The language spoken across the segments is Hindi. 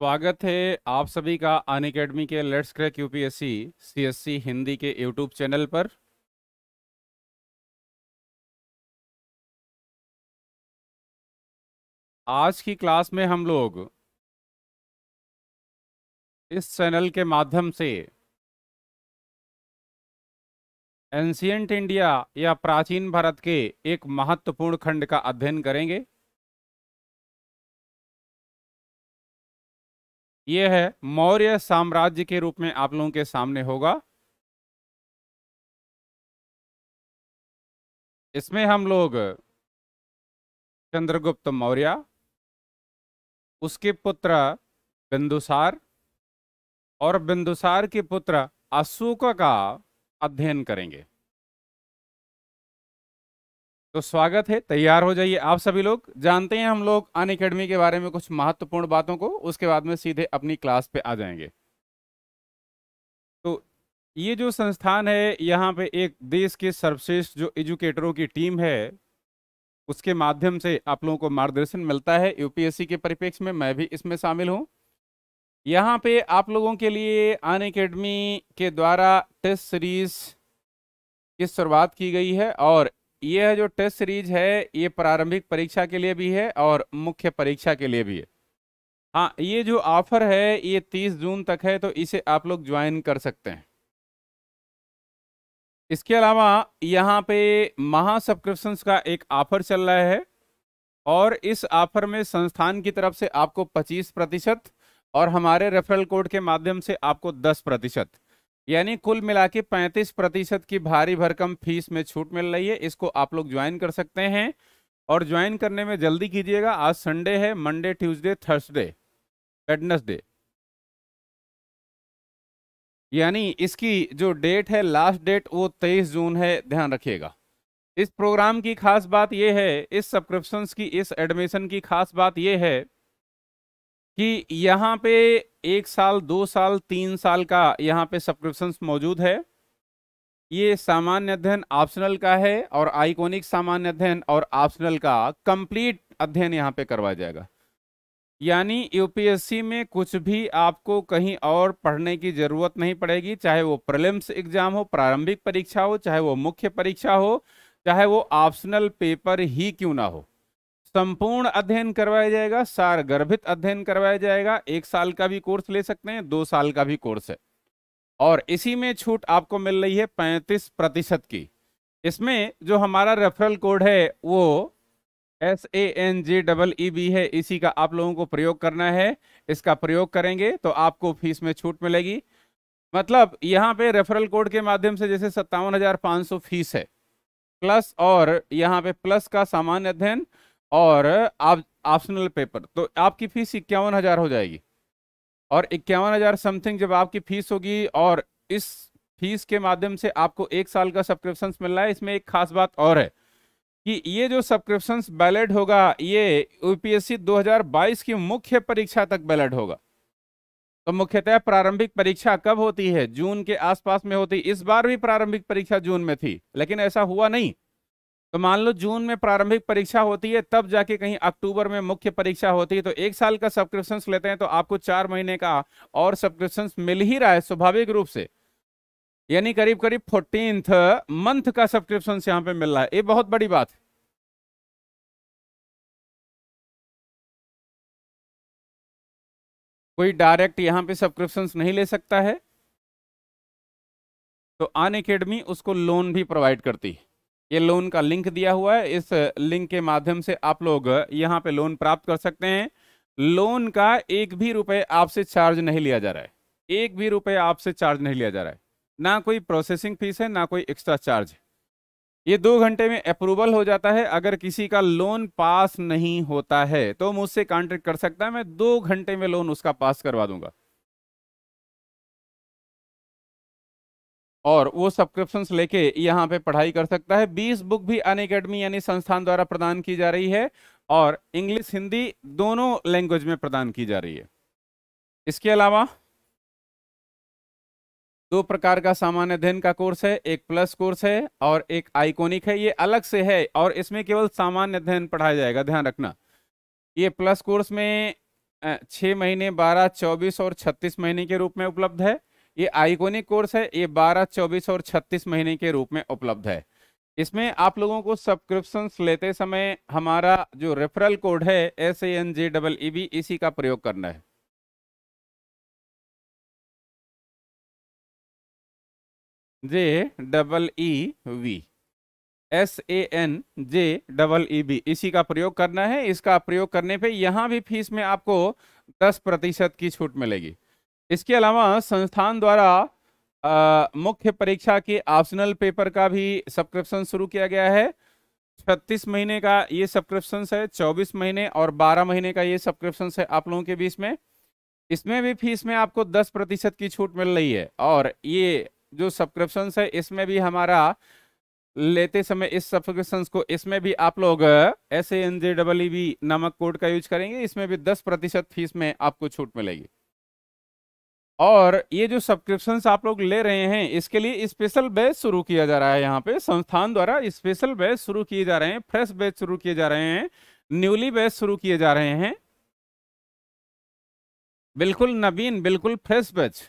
स्वागत है आप सभी का अन अकेडमी के let's crack UPSC CSC Hindi के यूट्यूब चैनल पर आज की क्लास में हम लोग इस चैनल के माध्यम से एंशियंट इंडिया या प्राचीन भारत के एक महत्वपूर्ण खंड का अध्ययन करेंगे ये है मौर्य साम्राज्य के रूप में आप लोगों के सामने होगा इसमें हम लोग चंद्रगुप्त मौर्य उसके पुत्र बिंदुसार और बिंदुसार के पुत्र अशोक का अध्ययन करेंगे तो स्वागत है तैयार हो जाइए आप सभी लोग जानते हैं हम लोग अन अकेडमी के बारे में कुछ महत्वपूर्ण बातों को उसके बाद में सीधे अपनी क्लास पे आ जाएंगे तो ये जो संस्थान है यहाँ पे एक देश के सर्वश्रेष्ठ जो एजुकेटरों की टीम है उसके माध्यम से आप लोगों को मार्गदर्शन मिलता है यूपीएससी के परिप्रेक्ष्य में मैं भी इसमें शामिल हूँ यहाँ पे आप लोगों के लिए अन अकेडमी के द्वारा टेस्ट सीरीज की शुरुआत की गई है और ये जो टेस्ट सीरीज है ये प्रारंभिक परीक्षा के लिए भी है और मुख्य परीक्षा के लिए भी है हाँ ये जो ऑफर है ये तीस जून तक है तो इसे आप लोग ज्वाइन कर सकते हैं इसके अलावा यहाँ पे महा का एक ऑफर चल रहा है और इस ऑफर में संस्थान की तरफ से आपको 25 प्रतिशत और हमारे रेफरल कोड के माध्यम से आपको 10 प्रतिशत यानी कुल मिला के पैंतीस प्रतिशत की भारी भरकम फीस में छूट मिल रही है इसको आप लोग ज्वाइन कर सकते हैं और ज्वाइन करने में जल्दी कीजिएगा आज संडे है मंडे ट्यूसडे थर्सडे वेडनसडे यानी इसकी जो डेट है लास्ट डेट वो तेईस जून है ध्यान रखिएगा इस प्रोग्राम की खास बात यह है इस सब्सक्रिप्शन की इस एडमिशन की खास बात यह है कि यहाँ पे एक साल दो साल तीन साल का यहाँ पे सब्सक्रिप्शन मौजूद है ये सामान्य अध्ययन ऑप्शनल का है और आइकॉनिक सामान्य अध्ययन और ऑप्शनल का कंप्लीट अध्ययन यहाँ पे करवाया जाएगा यानी यूपीएससी में कुछ भी आपको कहीं और पढ़ने की जरूरत नहीं पड़ेगी चाहे वो प्रलिम्स एग्जाम हो प्रारंभिक परीक्षा हो चाहे वो मुख्य परीक्षा हो चाहे वो ऑप्शनल पेपर ही क्यों ना हो संपूर्ण अध्ययन करवाया जाएगा सार गर्भित अध्ययन करवाया जाएगा एक साल का भी कोर्स ले सकते हैं दो साल का भी कोर्स है और इसी में छूट आपको मिल रही है पैंतीस प्रतिशत की इसमें जो हमारा रेफरल कोड है वो S A N J double E B है इसी का आप लोगों को प्रयोग करना है इसका प्रयोग करेंगे तो आपको फीस में छूट मिलेगी मतलब यहाँ पे रेफरल कोड के माध्यम से जैसे सत्तावन हजार सौ फीस है प्लस और यहाँ पे प्लस का सामान्य अध्ययन और आप ऑप्शनल पेपर तो आपकी फीस इक्यावन हज़ार हो जाएगी और इक्यावन हज़ार समथिंग जब आपकी फ़ीस होगी और इस फीस के माध्यम से आपको एक साल का सब्सक्रिप्शन मिल रहा है इसमें एक खास बात और है कि ये जो सब्सक्रिप्शन बैलेट होगा ये यूपीएससी 2022 की मुख्य परीक्षा तक बैलेट होगा तो मुख्यतः प्रारंभिक परीक्षा कब होती है जून के आसपास में होती इस बार भी प्रारंभिक परीक्षा जून में थी लेकिन ऐसा हुआ नहीं तो मान लो जून में प्रारंभिक परीक्षा होती है तब जाके कहीं अक्टूबर में मुख्य परीक्षा होती है तो एक साल का सब्सक्रिप्शन लेते हैं तो आपको चार महीने का और सब्सक्रिप्शन मिल ही रहा है स्वाभाविक रूप से यानी करीब करीब फोर्टीन मंथ का सब्सक्रिप्शन यहाँ पे मिल रहा है ये बहुत बड़ी बात है कोई डायरेक्ट यहाँ पे सब्सक्रिप्शन नहीं ले सकता है तो अन अकेडमी उसको लोन भी प्रोवाइड करती है ये लोन का लिंक दिया हुआ है इस लिंक के माध्यम से आप लोग यहाँ पे लोन प्राप्त कर सकते हैं लोन का एक भी रुपए आपसे चार्ज नहीं लिया जा रहा है एक भी रुपए आपसे चार्ज नहीं लिया जा रहा है ना कोई प्रोसेसिंग फीस है ना कोई एक्स्ट्रा चार्ज ये दो घंटे में अप्रूवल हो जाता है अगर किसी का लोन पास नहीं होता है तो मुझसे कॉन्टेक्ट कर सकता है मैं दो घंटे में लोन उसका पास करवा दूंगा और वो सब्सक्रिप्शन लेके यहाँ पे पढ़ाई कर सकता है बीस बुक भी अन अकेडमी यानी संस्थान द्वारा प्रदान की जा रही है और इंग्लिश हिंदी दोनों लैंग्वेज में प्रदान की जा रही है इसके अलावा दो प्रकार का सामान्य अध्ययन का कोर्स है एक प्लस कोर्स है और एक आइकोनिक है ये अलग से है और इसमें केवल सामान्य अध्ययन पढ़ाया जाएगा ध्यान रखना ये प्लस कोर्स में छः महीने बारह चौबीस और छत्तीस महीने के रूप में उपलब्ध है ये आइकोनिक कोर्स है ये 12, 24 और 36 महीने के रूप में उपलब्ध है इसमें आप लोगों को सब्सक्रिप्शन लेते समय हमारा जो रेफरल कोड है S A N J double E B इसी का प्रयोग करना है J double E V S A N J double E B इसी का प्रयोग करना है इसका प्रयोग करने पे यहाँ भी फीस में आपको दस प्रतिशत की छूट मिलेगी इसके अलावा संस्थान द्वारा मुख्य परीक्षा के ऑप्शनल पेपर का भी सब्सक्रिप्शन शुरू किया गया है छत्तीस महीने का ये सब्सक्रिप्शन है चौबीस महीने और बारह महीने का ये सब्सक्रिप्शन है आप लोगों के बीच में इसमें भी फीस में आपको दस प्रतिशत की छूट मिल रही है और ये जो सब्सक्रिप्शन है इसमें भी हमारा लेते समय इस सब्सक्रिप्शन को इसमें भी आप लोग S A N J double E B नामक कोड का यूज करेंगे इसमें भी दस प्रतिशत फीस में आपको छूट मिलेगी और ये जो सब्सक्रिप्शन आप लोग ले रहे हैं इसके लिए स्पेशल बैच शुरू किया जा रहा है यहाँ पे संस्थान द्वारा स्पेशल बैच शुरू किए जा रहे हैं फ्रेश बैच शुरू किए जा रहे हैं न्यूली बैच शुरू किए जा रहे हैं बिल्कुल नवीन बिल्कुल फ्रेश बैच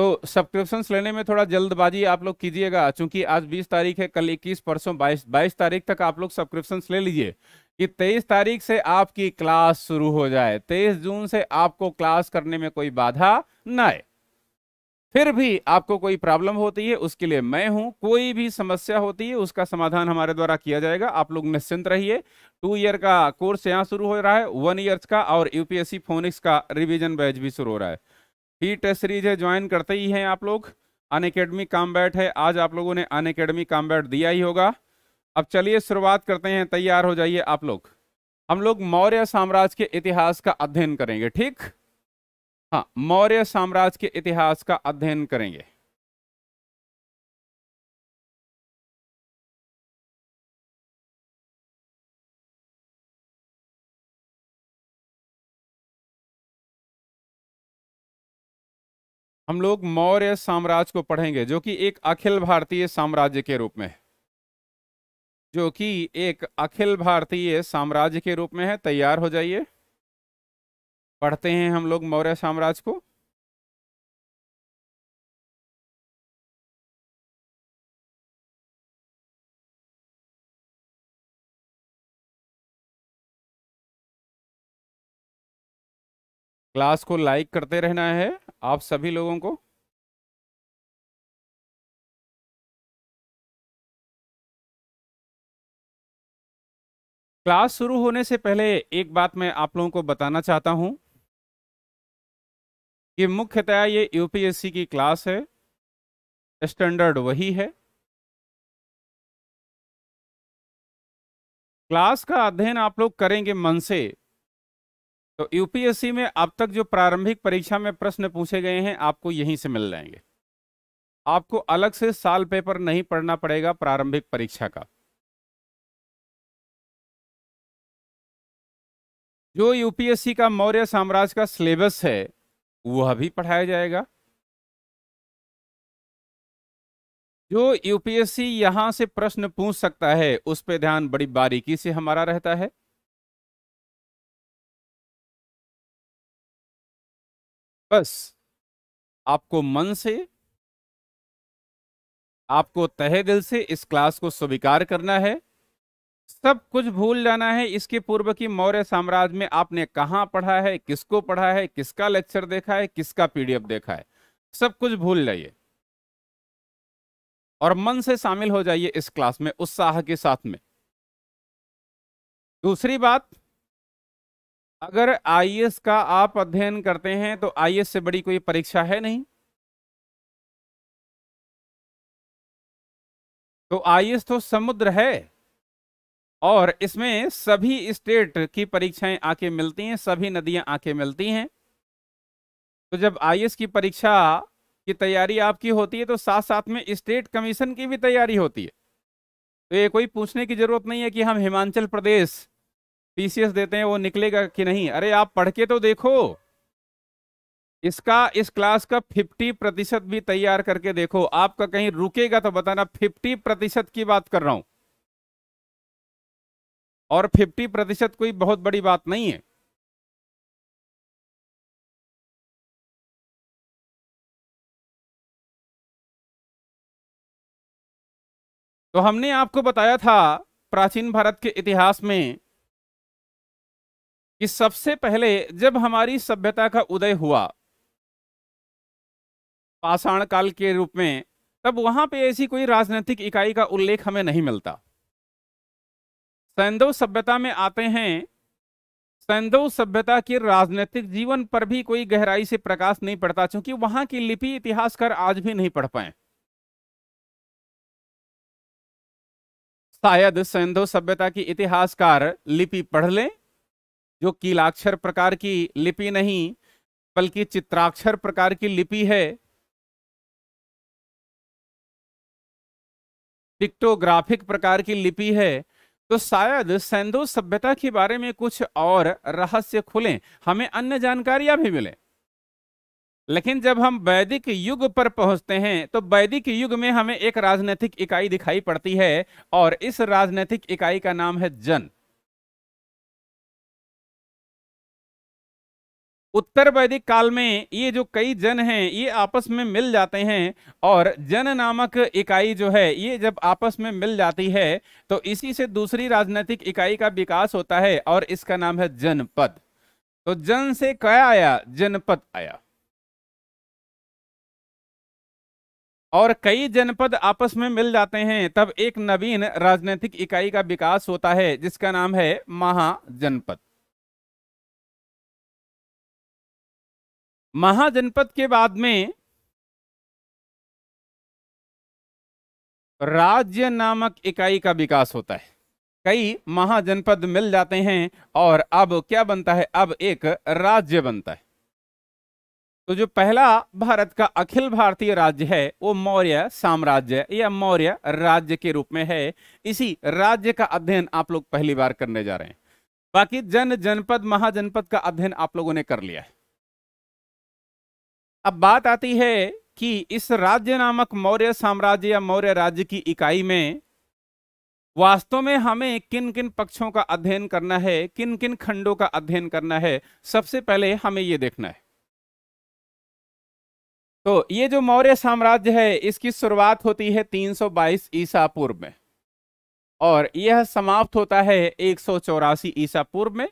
तो सब्सक्रिप्शन लेने में थोड़ा जल्दबाजी आप लोग कीजिएगा क्योंकि आज 20 तारीख है कल 21 परसों 22 बाईस तारीख तक आप लोग सब्सक्रिप्शन ले लीजिए कि 23 तारीख से आपकी क्लास शुरू हो जाए 23 जून से आपको क्लास करने में कोई बाधा ना आए फिर भी आपको कोई प्रॉब्लम होती है उसके लिए मैं हूं कोई भी समस्या होती है उसका समाधान हमारे द्वारा किया जाएगा आप लोग निश्चिंत रहिए टू ईयर का कोर्स यहाँ शुरू हो रहा है वन ईयर्स का और यूपीएससी फोनिक्स का रिविजन बैच भी शुरू हो रहा है ही टेस्ट सीरीज है ज्वाइन करते ही हैं आप लोग अन अकेडमी कामबैट है आज आप लोगों ने अन अकेडमी कामबैट दिया ही होगा अब चलिए शुरुआत करते हैं तैयार हो जाइए आप लोग हम लोग मौर्य साम्राज्य के इतिहास का अध्ययन करेंगे ठीक हाँ मौर्य साम्राज्य के इतिहास का अध्ययन करेंगे हम लोग मौर्य साम्राज्य को पढ़ेंगे जो कि एक अखिल भारतीय साम्राज्य के रूप में है जो कि एक अखिल भारतीय साम्राज्य के रूप में है तैयार हो जाइए पढ़ते हैं हम लोग मौर्य साम्राज्य को क्लास को लाइक करते रहना है आप सभी लोगों को क्लास शुरू होने से पहले एक बात मैं आप लोगों को बताना चाहता हूं कि मुख्यतया ये यूपीएससी की क्लास है स्टैंडर्ड वही है क्लास का अध्ययन आप लोग करेंगे मन से तो यूपीएससी में अब तक जो प्रारंभिक परीक्षा में प्रश्न पूछे गए हैं आपको यहीं से मिल जाएंगे आपको अलग से साल पेपर नहीं पढ़ना पड़ेगा प्रारंभिक परीक्षा का जो यूपीएससी का मौर्य साम्राज्य का सिलेबस है वह भी पढ़ाया जाएगा जो यूपीएससी यहां से प्रश्न पूछ सकता है उस पर ध्यान बड़ी बारीकी से हमारा रहता है बस आपको मन से आपको तहे दिल से इस क्लास को स्वीकार करना है सब कुछ भूल जाना है इसके पूर्व की मौर्य साम्राज्य में आपने कहाँ पढ़ा है किसको पढ़ा है किसका लेक्चर देखा है किसका पीडीएफ देखा है सब कुछ भूल जाइए और मन से शामिल हो जाइए इस क्लास में उत्साह के साथ में दूसरी बात अगर आई का आप अध्ययन करते हैं तो आई से बड़ी कोई परीक्षा है नहीं तो आई तो समुद्र है और इसमें सभी स्टेट की परीक्षाएं आके मिलती हैं सभी नदियां आके मिलती हैं तो जब आई की परीक्षा की तैयारी आपकी होती है तो साथ साथ में स्टेट कमीशन की भी तैयारी होती है तो ये कोई पूछने की जरूरत नहीं है कि हम हिमाचल प्रदेश पीसीएस देते हैं वो निकलेगा कि नहीं अरे आप पढ़ के तो देखो इसका इस क्लास का 50 प्रतिशत भी तैयार करके देखो आपका कहीं रुकेगा तो बताना 50 प्रतिशत की बात कर रहा हूं और 50 प्रतिशत कोई बहुत बड़ी बात नहीं है तो हमने आपको बताया था प्राचीन भारत के इतिहास में कि सबसे पहले जब हमारी सभ्यता का उदय हुआ पाषाण काल के रूप में तब वहां पे ऐसी कोई राजनीतिक इकाई का उल्लेख हमें नहीं मिलता सैंदव सभ्यता में आते हैं सैंदव सभ्यता के राजनीतिक जीवन पर भी कोई गहराई से प्रकाश नहीं पड़ता क्योंकि वहां की लिपि इतिहासकार आज भी नहीं पढ़ पाए शायद सैंधव सभ्यता की इतिहासकार लिपि पढ़ लें जो कीलाक्षर प्रकार की लिपि नहीं बल्कि चित्राक्षर प्रकार की लिपि है पिक्टोग्राफिक प्रकार की लिपि है तो शायद सैंधु सभ्यता के बारे में कुछ और रहस्य खुलें हमें अन्य जानकारियां भी मिलें लेकिन जब हम वैदिक युग पर पहुंचते हैं तो वैदिक युग में हमें एक राजनीतिक इकाई दिखाई पड़ती है और इस राजनीतिक इकाई का नाम है जन उत्तर वैदिक काल में ये जो कई जन हैं ये आपस में मिल जाते हैं और जन नामक इकाई जो है ये जब आपस में मिल जाती है तो इसी से दूसरी राजनीतिक इकाई का विकास होता है और इसका नाम है जनपद तो जन से क्या आया जनपद आया और कई जनपद आपस में मिल जाते हैं तब एक नवीन राजनीतिक इकाई का विकास होता है जिसका नाम है महाजनपद महाजनपद के बाद में राज्य नामक इकाई का विकास होता है कई महाजनपद मिल जाते हैं और अब क्या बनता है अब एक राज्य बनता है तो जो पहला भारत का अखिल भारतीय राज्य है वो मौर्य साम्राज्य या मौर्य राज्य के रूप में है इसी राज्य का अध्ययन आप लोग पहली बार करने जा रहे हैं बाकी जन जनपद महाजनपद का अध्ययन आप लोगों ने कर लिया है अब बात आती है कि इस राज्य नामक मौर्य साम्राज्य या मौर्य राज्य की इकाई में वास्तव में हमें किन किन पक्षों का अध्ययन करना है किन किन खंडों का अध्ययन करना है सबसे पहले हमें यह देखना है तो ये जो मौर्य साम्राज्य है इसकी शुरुआत होती है 322 ईसा पूर्व में और यह समाप्त होता है एक ईसा पूर्व में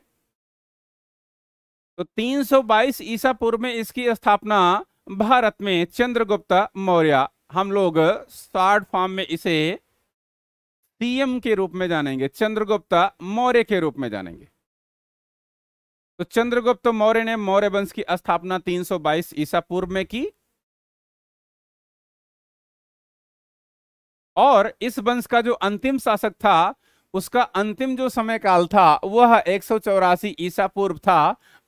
तो 322 ईसा पूर्व में इसकी स्थापना भारत में चंद्रगुप्त मौर्य हम लोग शार्ट फॉर्म में इसे सीएम के रूप में जानेंगे चंद्रगुप्त मौर्य के रूप में जानेंगे तो चंद्रगुप्त मौर्य ने मौर्य वंश की स्थापना 322 ईसा पूर्व में की और इस वंश का जो अंतिम शासक था उसका अंतिम जो समय काल था वह एक सौ चौरासी ईसा पूर्व था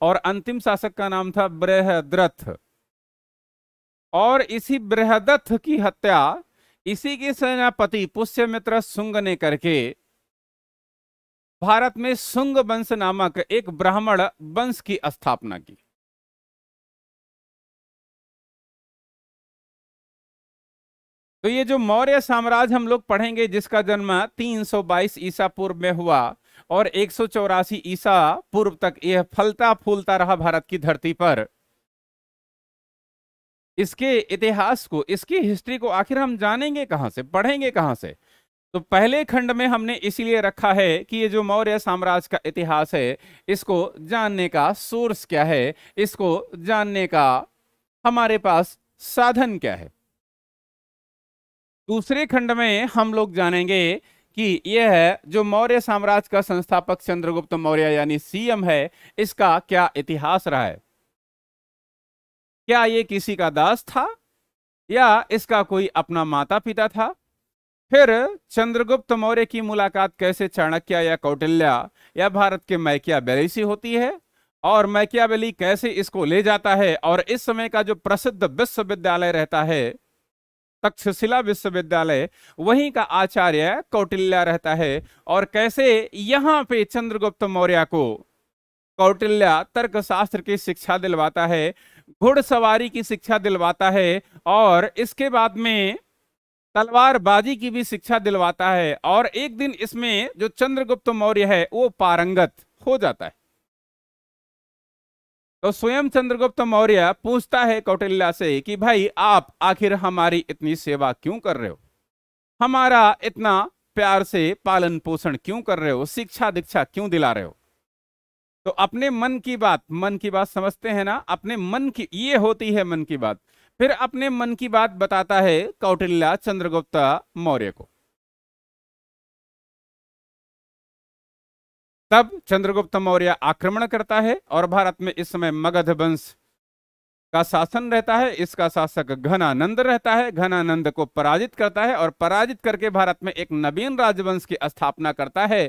और अंतिम शासक का नाम था बृहद्रथ और इसी बृहदत्थ की हत्या इसी के सेनापति पुष्यमित्र सुंग ने करके भारत में सुंग वंश नामक एक ब्राह्मण वंश की स्थापना की तो ये जो मौर्य साम्राज्य हम लोग पढ़ेंगे जिसका जन्म 322 ईसा पूर्व में हुआ और एक ईसा पूर्व तक यह फलता फूलता रहा भारत की धरती पर इसके इतिहास को इसकी हिस्ट्री को आखिर हम जानेंगे कहाँ से पढ़ेंगे कहाँ से तो पहले खंड में हमने इसीलिए रखा है कि ये जो मौर्य साम्राज्य का इतिहास है इसको जानने का सोर्स क्या है इसको जानने का हमारे पास साधन क्या है दूसरे खंड में हम लोग जानेंगे कि यह है जो मौर्य साम्राज्य का संस्थापक चंद्रगुप्त मौर्य यानी सीएम है इसका क्या इतिहास रहा है क्या ये किसी का दास था या इसका कोई अपना माता पिता था फिर चंद्रगुप्त मौर्य की मुलाकात कैसे चाणक्य या कौटिल्या या भारत के बैली से होती है और मैकिया कैसे इसको ले जाता है और इस समय का जो प्रसिद्ध विश्वविद्यालय रहता है तक्षशिला विश्वविद्यालय वहीं का आचार्य कौटिल्य रहता है और कैसे यहाँ पे चंद्रगुप्त मौर्य को कौटिल्य तर्कशास्त्र की शिक्षा दिलवाता है घुड़सवारी की शिक्षा दिलवाता है और इसके बाद में तलवारबाजी की भी शिक्षा दिलवाता है और एक दिन इसमें जो चंद्रगुप्त मौर्य है वो पारंगत हो जाता है तो स्वयं चंद्रगुप्त मौर्य पूछता है कौटिल्या से कि भाई आप आखिर हमारी इतनी सेवा क्यों कर रहे हो हमारा इतना प्यार से पालन पोषण क्यों कर रहे हो शिक्षा दीक्षा क्यों दिला रहे हो तो अपने मन की बात मन की बात समझते हैं ना अपने मन की ये होती है मन की बात फिर अपने मन की बात बताता है कौटिल्या चंद्रगुप्त मौर्य को तब चंद्रगुप्त मौर्य आक्रमण करता है और भारत में इस समय मगध वंश का शासन रहता है इसका शासक घनानंद रहता है घनानंद को पराजित करता है और पराजित करके भारत में एक नवीन राजवंश की स्थापना करता है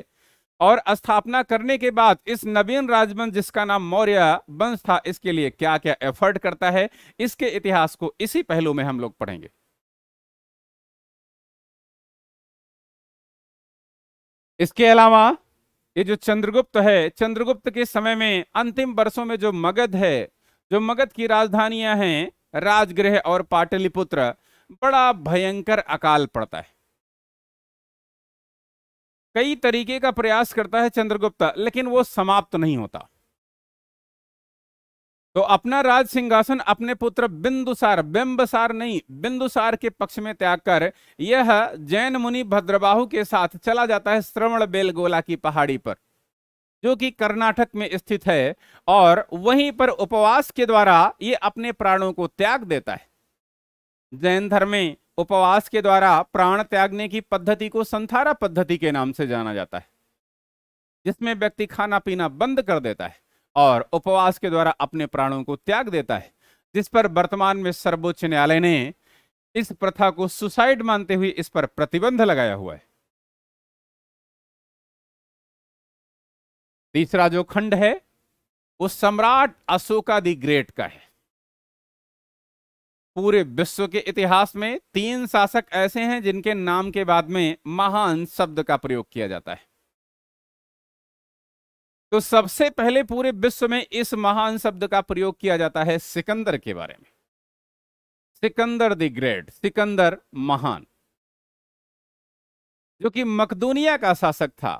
और स्थापना करने के बाद इस नवीन राजवंश जिसका नाम मौर्य वंश था इसके लिए क्या क्या एफर्ट करता है इसके इतिहास को इसी पहलू में हम लोग पढ़ेंगे इसके अलावा ये जो चंद्रगुप्त है चंद्रगुप्त के समय में अंतिम वर्षों में जो मगध है जो मगध की राजधानियां हैं राजगृह और पाटलिपुत्र बड़ा भयंकर अकाल पड़ता है कई तरीके का प्रयास करता है चंद्रगुप्त लेकिन वो समाप्त नहीं होता तो अपना राज सिंहासन अपने पुत्र बिंदुसार बिंबसार नहीं बिंदुसार के पक्ष में त्याग कर यह जैन मुनि भद्रबाहु के साथ चला जाता है श्रवण बेलगोला की पहाड़ी पर जो कि कर्नाटक में स्थित है और वहीं पर उपवास के द्वारा ये अपने प्राणों को त्याग देता है जैन धर्म में उपवास के द्वारा प्राण त्यागने की पद्धति को संथारा पद्धति के नाम से जाना जाता है जिसमें व्यक्ति खाना पीना बंद कर देता है और उपवास के द्वारा अपने प्राणों को त्याग देता है जिस पर वर्तमान में सर्वोच्च न्यायालय ने इस प्रथा को सुसाइड मानते हुए इस पर प्रतिबंध लगाया हुआ है तीसरा जो खंड है वो सम्राट अशोका दी ग्रेट का है पूरे विश्व के इतिहास में तीन शासक ऐसे हैं जिनके नाम के बाद में महान शब्द का प्रयोग किया जाता है तो सबसे पहले पूरे विश्व में इस महान शब्द का प्रयोग किया जाता है सिकंदर के बारे में सिकंदर द ग्रेट सिकंदर महान जो कि मकदूनिया का शासक था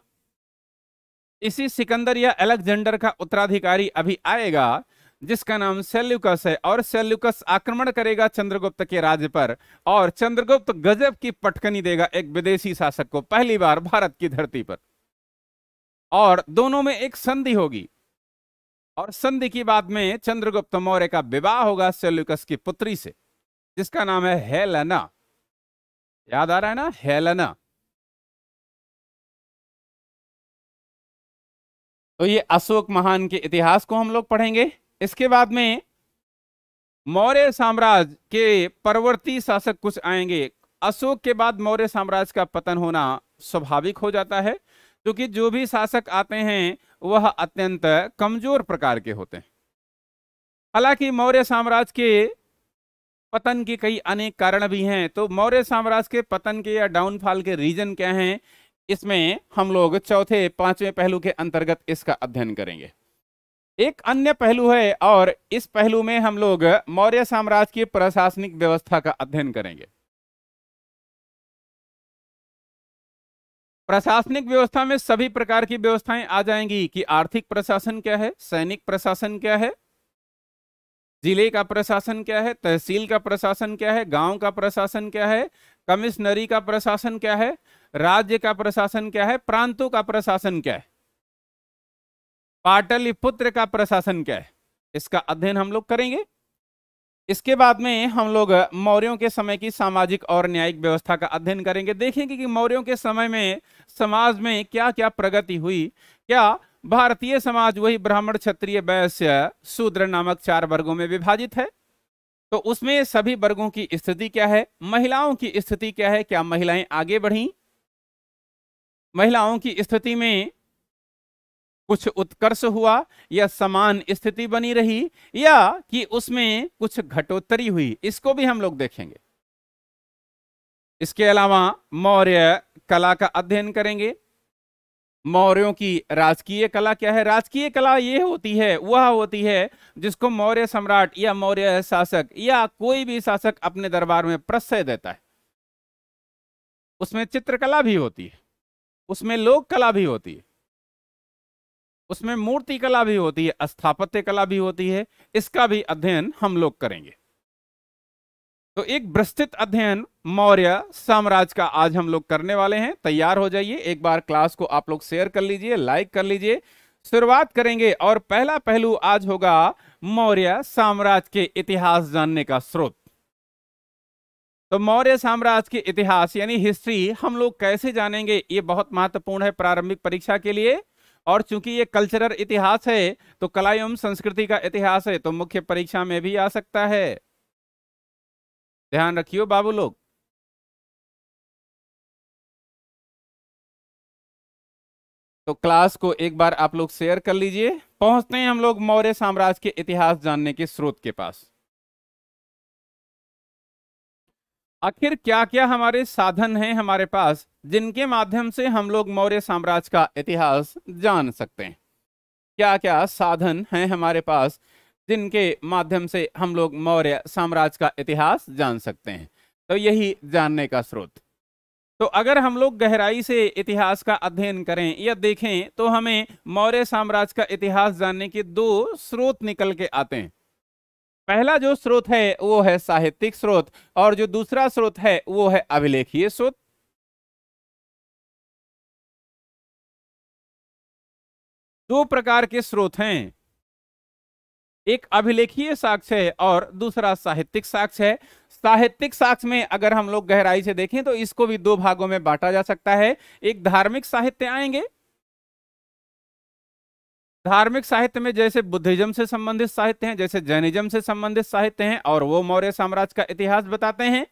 इसी सिकंदर या अलेक्जेंडर का उत्तराधिकारी अभी आएगा जिसका नाम सेल्युकस है और सेल्युकस आक्रमण करेगा चंद्रगुप्त के राज्य पर और चंद्रगुप्त गजब की पटकनी देगा एक विदेशी शासक को पहली बार भारत की धरती पर और दोनों में एक संधि होगी और संधि की बाद में चंद्रगुप्त मौर्य का विवाह होगा सेल्युकस की पुत्री से जिसका नाम है हेलना याद आ रहा है ना हेलना तो ये अशोक महान के इतिहास को हम लोग पढ़ेंगे इसके बाद में मौर्य साम्राज्य के परवर्ती शासक कुछ आएंगे अशोक के बाद मौर्य साम्राज्य का पतन होना स्वाभाविक हो जाता है क्योंकि जो भी शासक आते हैं वह अत्यंत कमजोर प्रकार के होते हैं हालांकि मौर्य साम्राज्य के पतन के कई अनेक कारण भी हैं तो मौर्य साम्राज्य के पतन के या डाउनफॉल के रीजन क्या हैं इसमें हम लोग चौथे पांचवें पहलू के अंतर्गत इसका अध्ययन करेंगे एक अन्य पहलू है और इस पहलू में हम लोग मौर्य साम्राज्य की प्रशासनिक व्यवस्था का अध्ययन करेंगे प्रशासनिक व्यवस्था में सभी प्रकार की व्यवस्थाएं आ जाएंगी कि आर्थिक प्रशासन क्या है सैनिक प्रशासन क्या है जिले का प्रशासन क्या है तहसील का प्रशासन क्या है गांव का प्रशासन क्या है कमिश्नरी का प्रशासन क्या है राज्य का प्रशासन क्या है प्रांतों का प्रशासन क्या है पाटलिपुत्र का प्रशासन क्या है इसका अध्ययन हम लोग करेंगे इसके बाद में हम लोग मौर्यों के समय की सामाजिक और न्यायिक व्यवस्था का अध्ययन करेंगे देखेंगे कि मौर्यों के समय में समाज में क्या क्या प्रगति हुई क्या भारतीय समाज वही ब्राह्मण क्षत्रिय वैश्य शूद्र नामक चार वर्गों में विभाजित है तो उसमें सभी वर्गों की स्थिति क्या है महिलाओं की स्थिति क्या है क्या महिलाएं आगे बढ़ी महिलाओं की स्थिति में कुछ उत्कर्ष हुआ या समान स्थिति बनी रही या कि उसमें कुछ घटोत्तरी हुई इसको भी हम लोग देखेंगे इसके अलावा मौर्य कला का अध्ययन करेंगे मौर्यों की राजकीय कला क्या है राजकीय कला ये होती है वह होती है जिसको मौर्य सम्राट या मौर्य शासक या कोई भी शासक अपने दरबार में प्रश्रय देता है उसमें चित्रकला भी होती है उसमें लोक कला भी होती है उसमें मूर्ति कला भी होती है स्थापत्य कला भी होती है इसका भी अध्ययन हम लोग करेंगे तो एक विस्तृत अध्ययन मौर्य साम्राज्य का आज हम लोग करने वाले हैं तैयार हो जाइए एक बार क्लास को आप लोग शेयर कर लीजिए लाइक कर लीजिए शुरुआत करेंगे और पहला पहलू आज होगा मौर्य साम्राज्य के इतिहास जानने का स्रोत तो मौर्य साम्राज्य के इतिहास यानी हिस्ट्री हम लोग कैसे जानेंगे ये बहुत महत्वपूर्ण है प्रारंभिक परीक्षा के लिए और चूंकि ये कल्चरल इतिहास है तो कला एवं संस्कृति का इतिहास है तो मुख्य परीक्षा में भी आ सकता है ध्यान रखियो बाबू लोग तो क्लास को एक बार आप लोग शेयर कर लीजिए पहुंचते हैं हम लोग मौर्य साम्राज्य के इतिहास जानने के स्रोत के पास आखिर क्या क्या हमारे साधन हैं हमारे पास जिनके माध्यम से हम लोग मौर्य साम्राज्य का इतिहास जान सकते हैं क्या क्या साधन हैं हमारे पास जिनके माध्यम से हम लोग मौर्य साम्राज्य का इतिहास जान सकते हैं तो यही जानने का स्रोत तो अगर हम लोग गहराई से इतिहास का अध्ययन करें या देखें तो हमें मौर्य साम्राज्य का इतिहास जानने के दो स्रोत निकल के आते हैं पहला जो स्रोत है वो है साहित्यिक स्रोत और जो दूसरा स्रोत है वो है अभिलेखीय स्रोत दो प्रकार के स्रोत हैं एक अभिलेखीय साक्ष्य है और दूसरा साहित्यिक साक्ष्य है साहित्यिक साक्ष्य में अगर हम लोग गहराई से देखें तो इसको भी दो भागों में बांटा जा सकता है एक धार्मिक साहित्य आएंगे धार्मिक साहित्य में जैसे बुद्धिज्म से संबंधित साहित्य हैं जैसे जैनिज्म से संबंधित साहित्य हैं और वो मौर्य साम्राज्य का इतिहास बताते हैं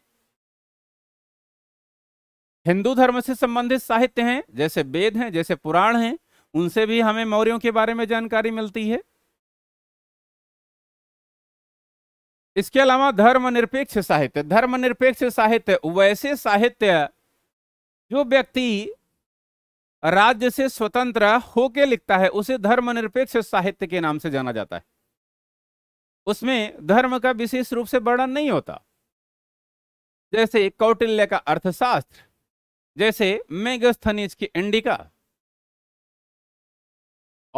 हिंदू धर्म से संबंधित साहित्य हैं जैसे वेद हैं जैसे पुराण हैं उनसे भी हमें मौर्यों के बारे में जानकारी मिलती है इसके अलावा धर्मनिरपेक्ष साहित्य धर्मनिरपेक्ष साहित्य वैसे साहित्य जो व्यक्ति राज्य से स्वतंत्र होके लिखता है उसे धर्मनिरपेक्ष साहित्य के नाम से जाना जाता है उसमें धर्म का विशेष रूप से वर्णन नहीं होता जैसे कौटिल्य का अर्थशास्त्र जैसे मेघस्थनीज की इंडिका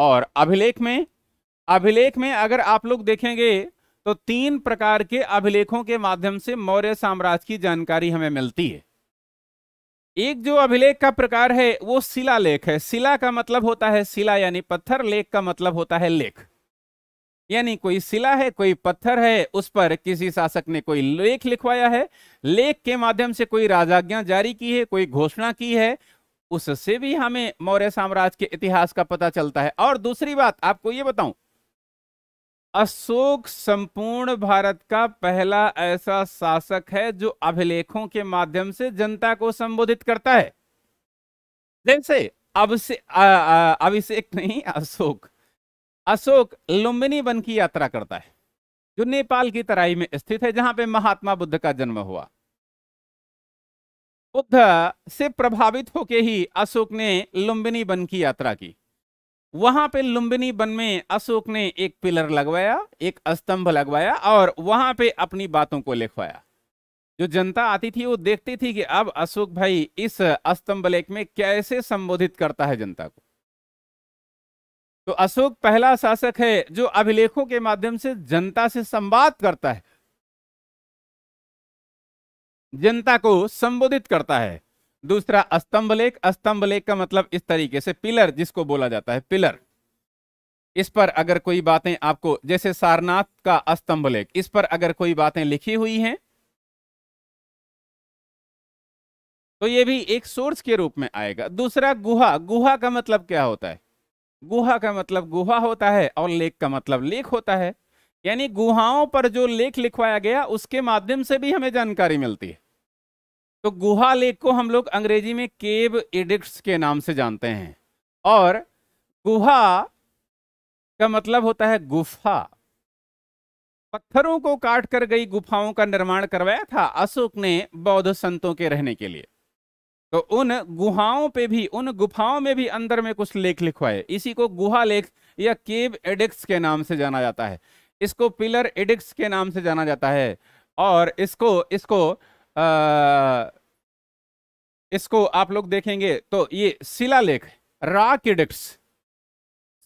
और अभिलेख में अभिलेख में अगर आप लोग देखेंगे तो तीन प्रकार के अभिलेखों के माध्यम से मौर्य साम्राज्य की जानकारी हमें मिलती है एक जो अभिलेख का प्रकार है वो शिला लेख है शिला का मतलब होता है शिला यानी पत्थर लेख का मतलब होता है लेख यानी कोई शिला है कोई पत्थर है उस पर किसी शासक ने कोई लेख लिखवाया है लेख के माध्यम से कोई राजाज्ञा जारी की है कोई घोषणा की है उससे भी हमें मौर्य साम्राज्य के इतिहास का पता चलता है और दूसरी बात आपको ये बताऊं अशोक संपूर्ण भारत का पहला ऐसा शासक है जो अभिलेखों के माध्यम से जनता को संबोधित करता है जैसे अब से अभिषेक नहीं अशोक अशोक लुम्बिनी वन की यात्रा करता है जो नेपाल की तराई में स्थित है जहां पे महात्मा बुद्ध का जन्म हुआ बुद्ध से प्रभावित होके ही अशोक ने लुम्बिनी वन की यात्रा की वहां पे लुम्बिनी वन में अशोक ने एक पिलर लगवाया एक स्तंभ लगवाया और वहां पे अपनी बातों को लिखवाया जो जनता आती थी वो देखती थी कि अब अशोक भाई इस स्तंभ लेख में कैसे संबोधित करता है जनता को तो अशोक पहला शासक है जो अभिलेखों के माध्यम से जनता से संवाद करता है जनता को संबोधित करता है दूसरा स्तंभ लेख स्तंभ लेख का मतलब इस तरीके से पिलर जिसको बोला जाता है पिलर इस पर अगर कोई बातें आपको जैसे सारनाथ का स्तंभ लेख इस पर अगर कोई बातें लिखी हुई हैं तो ये भी एक सोर्स के रूप में आएगा दूसरा गुहा गुहा का मतलब क्या होता है गुहा का मतलब गुहा होता है और लेख का मतलब लेख होता है यानी गुहाओं पर जो लेख लिखवाया गया उसके माध्यम से भी हमें जानकारी मिलती है तो गुहा लेक को हम लोग अंग्रेजी में केव एडिक्ट्स के नाम से जानते हैं और गुहा का मतलब होता है गुफा पत्थरों को काट कर गई गुफाओं का निर्माण करवाया था अशोक ने बौद्ध संतों के रहने के लिए तो उन गुहाओं पे भी उन गुफाओं में भी अंदर में कुछ लेख लिखवाए इसी को गुहा लेख या केव एडिक्स के नाम से जाना जाता है इसको पिलर एडिक्स के नाम से जाना जाता है और इसको इसको इसको आप लोग देखेंगे तो ये शिलालेख रा किडिक्स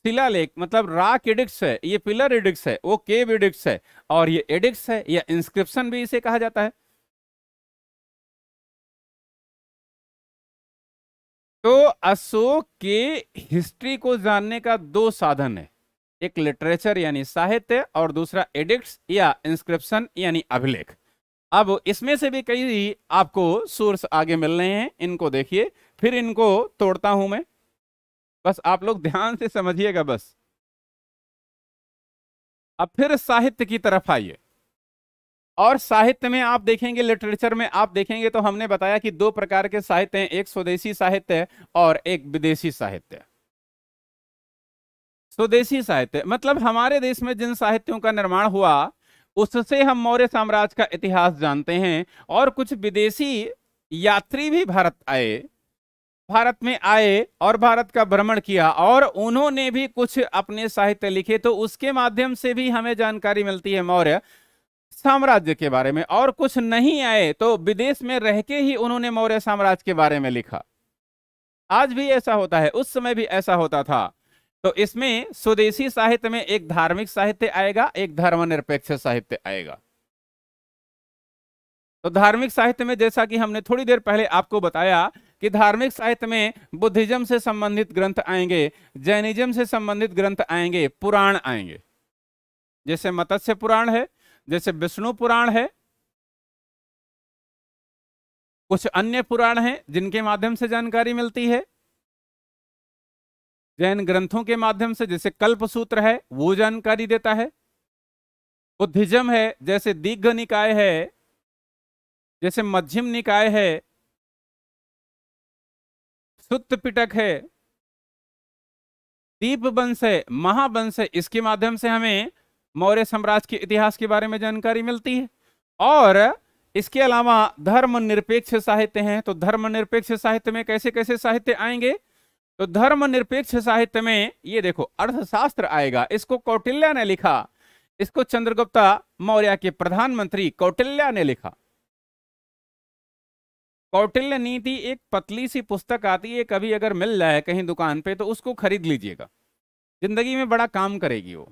शिलालेख मतलब रा किडिक्स है ये पिलर एडिक्स है वो केव एडिक्स है और ये एडिक्स है या इंस्क्रिप्शन भी इसे कहा जाता है तो अशोक के हिस्ट्री को जानने का दो साधन है एक लिटरेचर यानी साहित्य और दूसरा एडिक्ट या इंस्क्रिप्शन यानी अभिलेख अब इसमें से भी कई आपको सोर्स आगे मिल रहे हैं इनको देखिए फिर इनको तोड़ता हूं मैं बस आप लोग ध्यान से समझिएगा बस अब फिर साहित्य की तरफ आइए और साहित्य में आप देखेंगे लिटरेचर में आप देखेंगे तो हमने बताया कि दो प्रकार के साहित्य हैं एक स्वदेशी साहित्य है और एक विदेशी साहित्य स्वदेशी साहित्य मतलब हमारे देश में जिन साहित्यों का निर्माण हुआ उससे हम मौर्य साम्राज्य का इतिहास जानते हैं और कुछ विदेशी यात्री भी भारत आए भारत में आए और भारत का भ्रमण किया और उन्होंने भी कुछ अपने साहित्य लिखे तो उसके माध्यम से भी हमें जानकारी मिलती है मौर्य साम्राज्य के बारे में और कुछ नहीं आए तो विदेश में रह के ही उन्होंने मौर्य साम्राज्य के बारे में लिखा आज भी ऐसा होता है उस समय भी ऐसा होता था तो इसमें स्वदेशी साहित्य में एक धार्मिक साहित्य आएगा एक धर्मनिरपेक्ष साहित्य आएगा तो धार्मिक साहित्य में जैसा कि हमने थोड़ी देर पहले आपको बताया कि धार्मिक साहित्य में बुद्धिज्म से संबंधित ग्रंथ आएंगे जैनिज्म से संबंधित ग्रंथ आएंगे पुराण आएंगे जैसे मत्स्य पुराण है जैसे विष्णु पुराण है कुछ अन्य पुराण हैं जिनके माध्यम से जानकारी मिलती है जैन ग्रंथों के माध्यम से जैसे कल्प सूत्र है वो जानकारी देता है बुद्धिज्म है जैसे दीर्घ निकाय है जैसे मध्यम निकाय है सुत्त पिटक है दीप वंश है महावंश है इसके माध्यम से हमें मौर्य साम्राज्य के इतिहास के बारे में जानकारी मिलती है और इसके अलावा धर्म निरपेक्ष साहित्य हैं तो धर्म निरपेक्ष साहित्य में कैसे कैसे साहित्य आएंगे तो धर्मनिरपेक्ष साहित्य में ये देखो अर्थशास्त्र आएगा इसको कौटिल्या ने लिखा इसको चंद्रगुप्ता मौर्य के प्रधानमंत्री कौटिल्या ने लिखा कौटिल्य नीति एक पतली सी पुस्तक आती है कभी अगर मिल जाए कहीं दुकान पे तो उसको खरीद लीजिएगा जिंदगी में बड़ा काम करेगी वो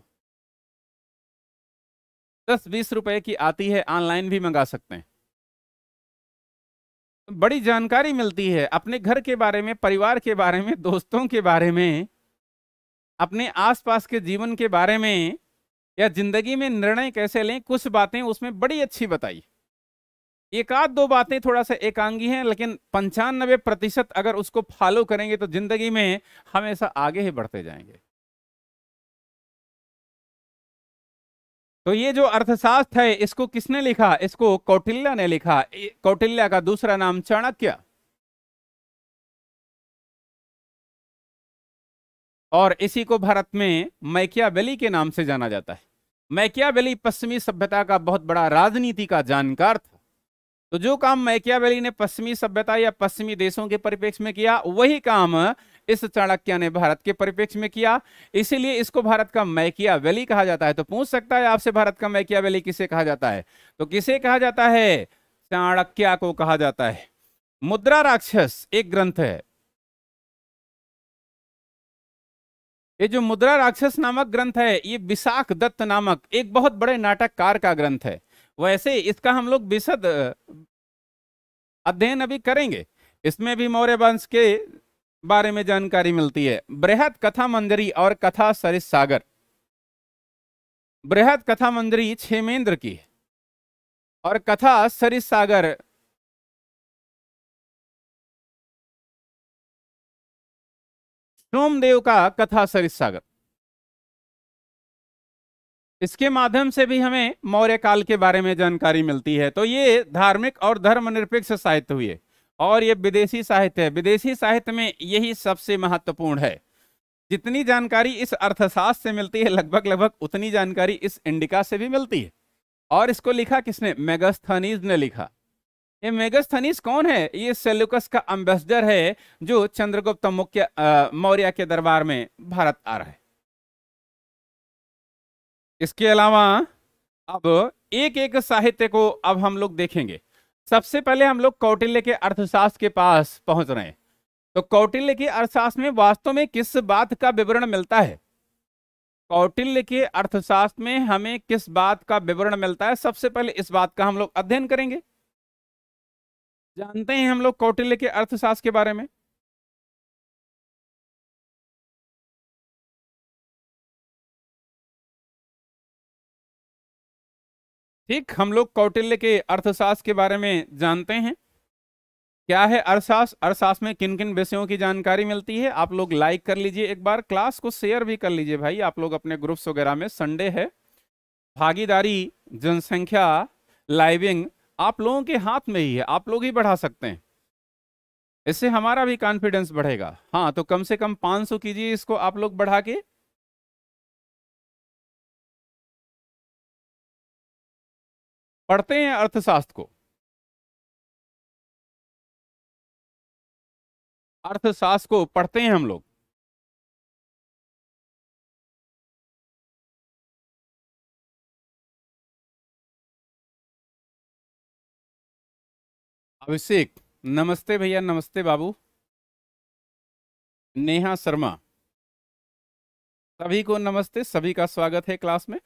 दस बीस रुपए की आती है ऑनलाइन भी मंगा सकते हैं बड़ी जानकारी मिलती है अपने घर के बारे में परिवार के बारे में दोस्तों के बारे में अपने आसपास के जीवन के बारे में या जिंदगी में निर्णय कैसे लें कुछ बातें उसमें बड़ी अच्छी बताई एक आध दो बातें थोड़ा सा एकांगी हैं लेकिन पंचानबे प्रतिशत अगर उसको फॉलो करेंगे तो जिंदगी में हमेशा आगे ही बढ़ते जाएंगे तो ये जो अर्थशास्त्र है इसको किसने लिखा इसको कौटिल्या ने लिखा कौटिल्या का दूसरा नाम चाणक्य और इसी को भारत में वैली के नाम से जाना जाता है वैली पश्चिमी सभ्यता का बहुत बड़ा राजनीति का जानकार था तो जो काम वैली ने पश्चिमी सभ्यता या पश्चिमी देशों के परिप्रेक्ष्य में किया वही काम इस चाणक्य ने भारत के परिप्रेक्ष्य में किया इसीलिए इसको भारत का मैकिया वैली कहा जाता है तो पूछ सकता है आपसे भारत का मैकिया वैली किसे कहा जाता है तो किसे कहा जाता है चाणक्य को कहा जाता है मुद्रा राक्षस एक ग्रंथ है ये जो मुद्रा राक्षस नामक ग्रंथ है ये विशाख दत्त नामक एक बहुत बड़े नाटककार का ग्रंथ है वैसे इसका हम लोग विशद अध्ययन अभी करेंगे इसमें भी मौर्य वंश के बारे में जानकारी मिलती है बृहद कथा मंजरी और कथा सरिस सागर बृहद कथा मंजरी छेमेंद्र की है और कथा सरिस सागर सोमदेव का कथा सरिस सागर इसके माध्यम से भी हमें मौर्य काल के बारे में जानकारी मिलती है तो ये धार्मिक और धर्मनिरपेक्ष साहित्य हुए और ये विदेशी साहित्य है विदेशी साहित्य में यही सबसे महत्वपूर्ण है जितनी जानकारी इस अर्थशास्त्र से मिलती है लगभग लगभग उतनी जानकारी इस इंडिका से भी मिलती है और इसको लिखा किसने मेगास्थनीज ने लिखा ये मेगास्थनीज कौन है ये सेल्युकस का एम्बेसडर है जो चंद्रगुप्त मुख्य मौर्य के दरबार में भारत आ रहा है इसके अलावा अब एक एक साहित्य को अब हम लोग देखेंगे सबसे पहले हम लोग कौटिल्य के अर्थशास्त्र के पास पहुंच रहे हैं तो कौटिल्य के अर्थशास्त्र में वास्तव में किस बात का विवरण मिलता है कौटिल्य के अर्थशास्त्र में हमें किस बात का विवरण मिलता है सबसे पहले इस बात का हम लोग अध्ययन करेंगे जानते हैं हम लोग कौटिल्य के अर्थशास्त्र के बारे में ठीक हम लोग कौटिल्य के अर्थशास्त्र के बारे में जानते हैं क्या है अर्थशास्त्र अर्थशास्त्र में किन किन विषयों की जानकारी मिलती है आप लोग लाइक कर लीजिए एक बार क्लास को शेयर भी कर लीजिए भाई आप लोग अपने ग्रुप्स वगैरह में संडे है भागीदारी जनसंख्या लाइविंग आप लोगों के हाथ में ही है आप लोग ही बढ़ा सकते हैं इससे हमारा भी कॉन्फिडेंस बढ़ेगा हाँ तो कम से कम 500 कीजिए इसको आप लोग बढ़ा के पढ़ते हैं अर्थशास्त्र को अर्थशास्त्र को पढ़ते हैं हम लोग अभिषेक नमस्ते भैया नमस्ते बाबू नेहा शर्मा सभी को नमस्ते सभी का स्वागत है क्लास में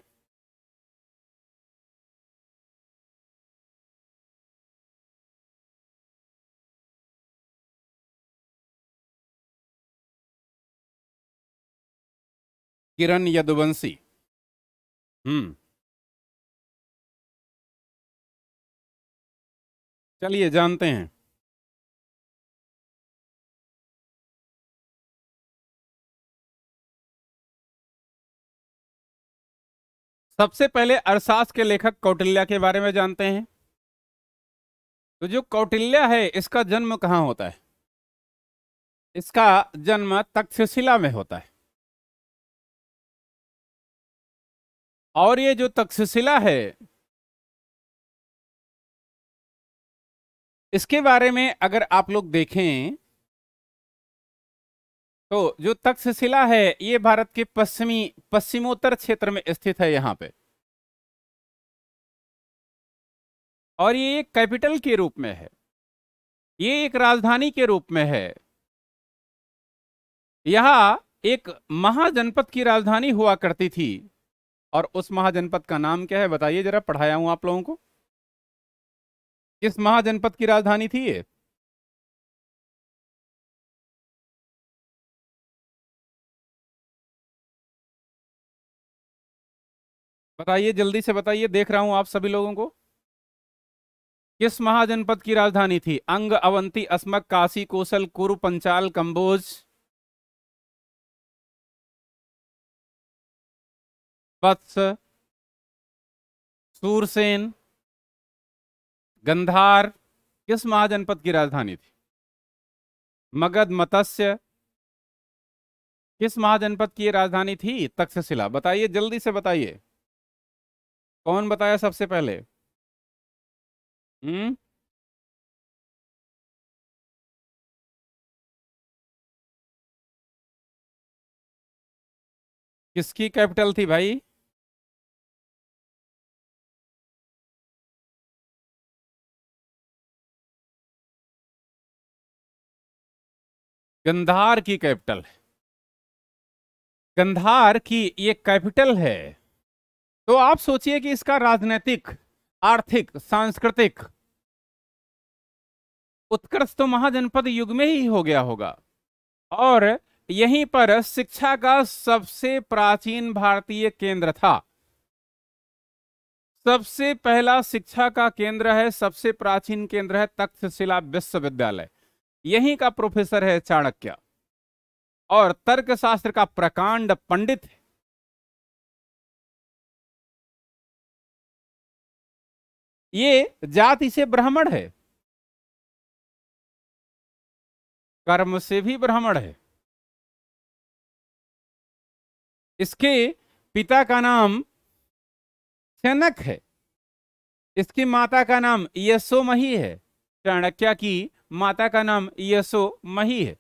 किरण यदुवंशी हम्म चलिए जानते हैं सबसे पहले अरसास के लेखक कौटिल्या के बारे में जानते हैं तो जो कौटिल्या है इसका जन्म कहां होता है इसका जन्म तक्षशिला में होता है और ये जो तक्षशिला है इसके बारे में अगर आप लोग देखें तो जो तक्षशिला है ये भारत के पश्चिमी पश्चिमोत्तर क्षेत्र में स्थित है यहां पे और ये एक कैपिटल के रूप में है ये एक राजधानी के रूप में है यह एक महाजनपद की राजधानी हुआ करती थी और उस महाजनपद का नाम क्या है बताइए जरा पढ़ाया हूं आप लोगों को किस महाजनपद की राजधानी थी ये बताइए जल्दी से बताइए देख रहा हूं आप सभी लोगों को किस महाजनपद की राजधानी थी अंग अवंती अस्मक काशी कोसल कुरु पंचाल कंबोज वत्स सूरसेन गंधार किस महाजनपद की राजधानी थी मगध मत्स्य किस महाजनपद की राजधानी थी तक्षशिला बताइए जल्दी से बताइए कौन बताया सबसे पहले हम्म किसकी कैपिटल थी भाई गंधार की कैपिटल है गंधार की ये कैपिटल है तो आप सोचिए कि इसका राजनीतिक आर्थिक सांस्कृतिक उत्कर्ष तो महाजनपद युग में ही हो गया होगा और यहीं पर शिक्षा का सबसे प्राचीन भारतीय केंद्र था सबसे पहला शिक्षा का केंद्र है सबसे प्राचीन केंद्र है तक्षशिला विश्वविद्यालय यहीं का प्रोफेसर है चाणक्य और तर्कशास्त्र का प्रकांड पंडित है ये जाति से ब्राह्मण है कर्म से भी ब्राह्मण है इसके पिता का नाम चनक है इसकी माता का नाम यशोमही है चाणक्य की माता का नाम यशो मही है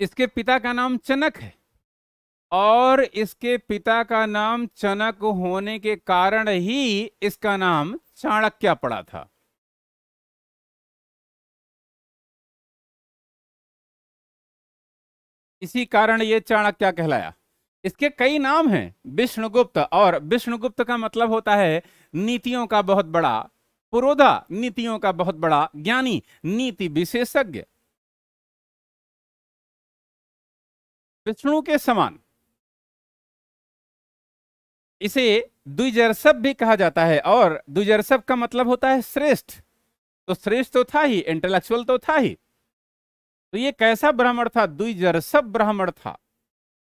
इसके पिता का नाम चनक है और इसके पिता का नाम चनक होने के कारण ही इसका नाम चाणक्य पड़ा था इसी कारण ये चाणक्य कहलाया इसके कई नाम हैं विष्णुगुप्त और विष्णुगुप्त का मतलब होता है नीतियों का बहुत बड़ा पुरोधा नीतियों का बहुत बड़ा ज्ञानी नीति विशेषज्ञ विष्णु के समान इसे द्विजरसभ भी कहा जाता है और द्विजरसभ का मतलब होता है श्रेष्ठ तो श्रेष्ठ तो था ही इंटेलेक्चुअल तो था ही तो ये कैसा ब्राह्मण था द्विजरसब ब्राह्मण था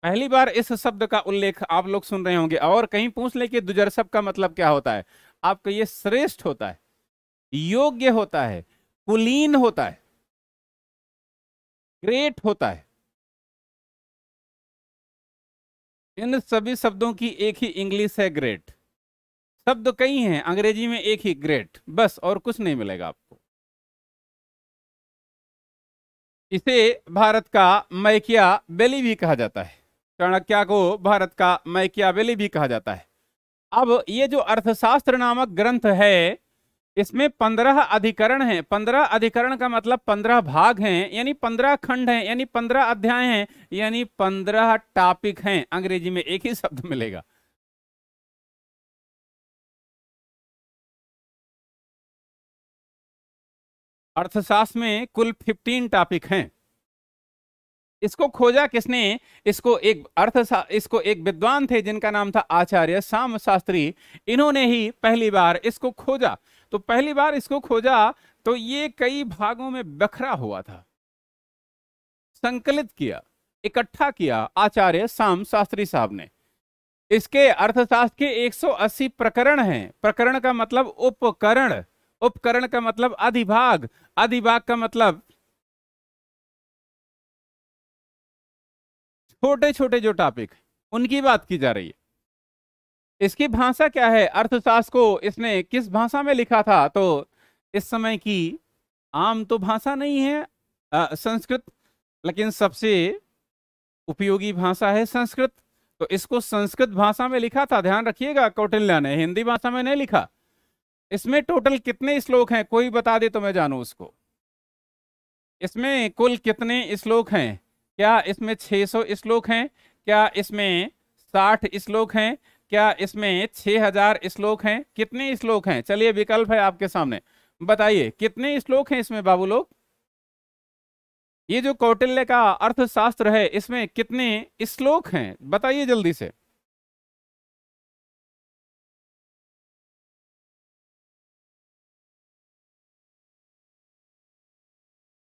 पहली बार इस शब्द का उल्लेख आप लोग सुन रहे होंगे और कहीं पूछ ले कि द्विजरसभ का मतलब क्या होता है आपका ये श्रेष्ठ होता है योग्य होता है कुलीन होता है ग्रेट होता है इन सभी शब्दों की एक ही इंग्लिश है ग्रेट शब्द कई हैं अंग्रेजी में एक ही ग्रेट बस और कुछ नहीं मिलेगा आपको इसे भारत का मैकिया बेली भी कहा जाता है चाणक्या को भारत का मैकिया बेली भी कहा जाता है अब ये जो अर्थशास्त्र नामक ग्रंथ है इसमें पंद्रह अधिकरण हैं पंद्रह अधिकरण का मतलब पंद्रह भाग हैं यानी पंद्रह खंड हैं यानी पंद्रह अध्याय हैं यानी पंद्रह टॉपिक हैं अंग्रेजी में एक ही शब्द मिलेगा अर्थशास्त्र में कुल फिफ्टीन टॉपिक हैं इसको खोजा किसने इसको एक अर्थ इसको एक विद्वान थे जिनका नाम था आचार्य साम शास्त्री इन्होंने ही पहली बार इसको खोजा तो पहली बार इसको खोजा तो ये कई भागों में बखरा हुआ था संकलित किया इकट्ठा किया आचार्य साम शास्त्री साहब ने इसके अर्थशास्त्र के 180 प्रकरण हैं प्रकरण का मतलब उपकरण उपकरण का मतलब अधिभाग अधिभाग का मतलब छोटे छोटे जो टॉपिक उनकी बात की जा रही है इसकी भाषा क्या है अर्थशास्त्र को इसने किस भाषा में लिखा था तो इस समय की आम तो भाषा नहीं है आ, संस्कृत लेकिन सबसे उपयोगी भाषा है संस्कृत तो इसको संस्कृत भाषा में लिखा था ध्यान रखिएगा कौटिल्य ने हिंदी भाषा में नहीं लिखा इसमें टोटल कितने श्लोक हैं कोई बता दे तो मैं जानू उसको इसमें कुल कितने श्लोक हैं क्या इसमें 600 श्लोक हैं क्या इसमें 60 श्लोक हैं क्या इसमें 6000 श्लोक हैं कितने श्लोक हैं चलिए विकल्प है आपके सामने बताइए कितने श्लोक हैं इसमें बाबू लोग ये जो कौटिल्य का अर्थशास्त्र है इसमें कितने श्लोक हैं बताइए जल्दी से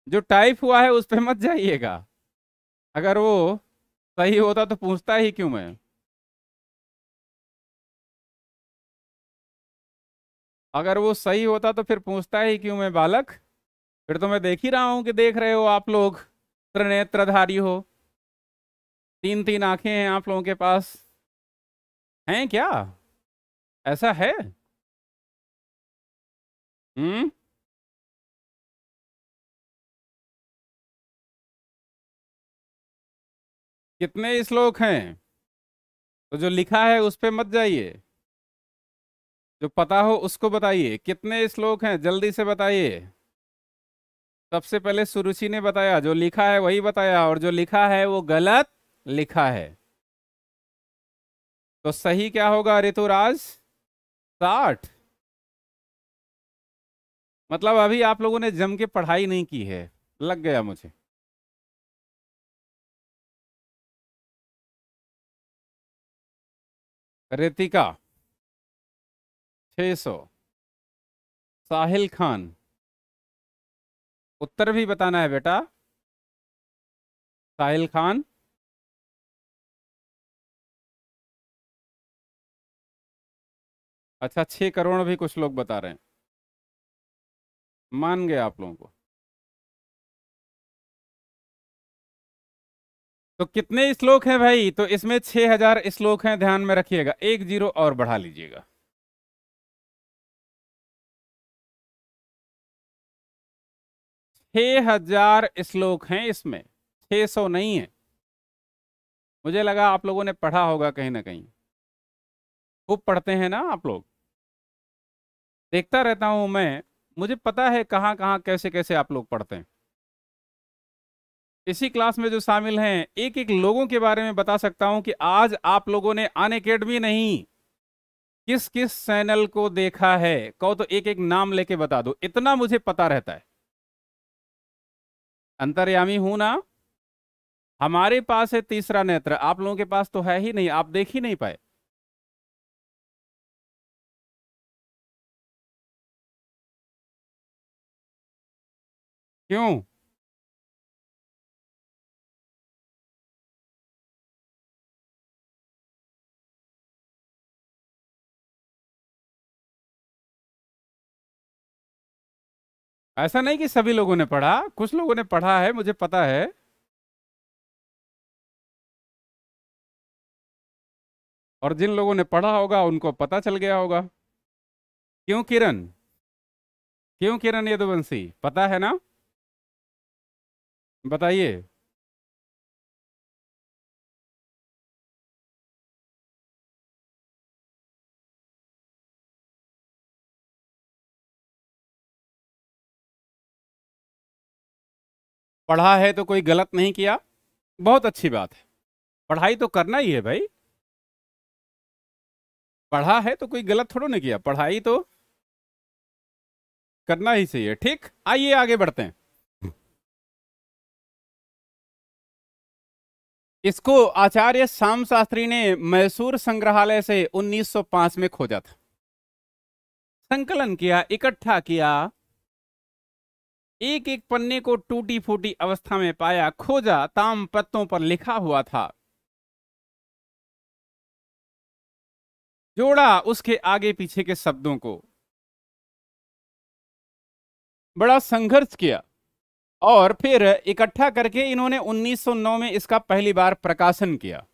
जो टाइप हुआ है उस पर मत जाइएगा अगर वो सही होता तो पूछता ही क्यों मैं अगर वो सही होता तो फिर पूछता ही क्यों मैं बालक फिर तो मैं देख ही रहा हूं कि देख रहे हो आप लोग त्रिनेत्रधारी हो तीन तीन आंखें हैं आप लोगों के पास हैं क्या ऐसा है हम्म कितने श्लोक हैं तो जो लिखा है उस पर मत जाइए जो पता हो उसको बताइए कितने श्लोक हैं जल्दी से बताइए सबसे पहले सुरुचि ने बताया जो लिखा है वही बताया और जो लिखा है वो गलत लिखा है तो सही क्या होगा ऋतुराज साठ मतलब अभी आप लोगों ने जम के पढ़ाई नहीं की है लग गया मुझे रितिका छः सौ साहिल खान उत्तर भी बताना है बेटा साहिल खान अच्छा छः करोड़ भी कुछ लोग बता रहे हैं मान गए आप लोगों को तो कितने श्लोक हैं भाई तो इसमें हजार श्लोक हैं ध्यान में रखिएगा एक जीरो और बढ़ा लीजिएगा छे हजार श्लोक हैं इसमें छः सौ नहीं है मुझे लगा आप लोगों ने पढ़ा होगा कहीं ना कहीं खूब पढ़ते हैं ना आप लोग देखता रहता हूं मैं मुझे पता है कहाँ कहां कैसे कैसे आप लोग पढ़ते हैं इसी क्लास में जो शामिल हैं एक एक लोगों के बारे में बता सकता हूं कि आज आप लोगों ने अन अकेडमी नहीं किस किस चैनल को देखा है कहो तो एक एक नाम लेके बता दो इतना मुझे पता रहता है अंतर्यामी हूं ना हमारे पास है तीसरा नेत्र आप लोगों के पास तो है ही नहीं आप देख ही नहीं पाए क्यों ऐसा नहीं कि सभी लोगों ने पढ़ा कुछ लोगों ने पढ़ा है मुझे पता है और जिन लोगों ने पढ़ा होगा उनको पता चल गया होगा क्यों किरण क्यों किरण यदुवंशी पता है ना बताइए पढ़ा है तो कोई गलत नहीं किया बहुत अच्छी बात है पढ़ाई तो करना ही है भाई पढ़ा है तो कोई गलत थोड़ा नहीं किया पढ़ाई तो करना ही सही है ठीक आइए आगे बढ़ते हैं इसको आचार्य श्याम शास्त्री ने मैसूर संग्रहालय से 1905 में खोजा था संकलन किया इकट्ठा किया एक एक पन्ने को टूटी फूटी अवस्था में पाया खोजा ताम पत्तों पर लिखा हुआ था जोड़ा उसके आगे पीछे के शब्दों को बड़ा संघर्ष किया और फिर इकट्ठा करके इन्होंने 1909 में इसका पहली बार प्रकाशन किया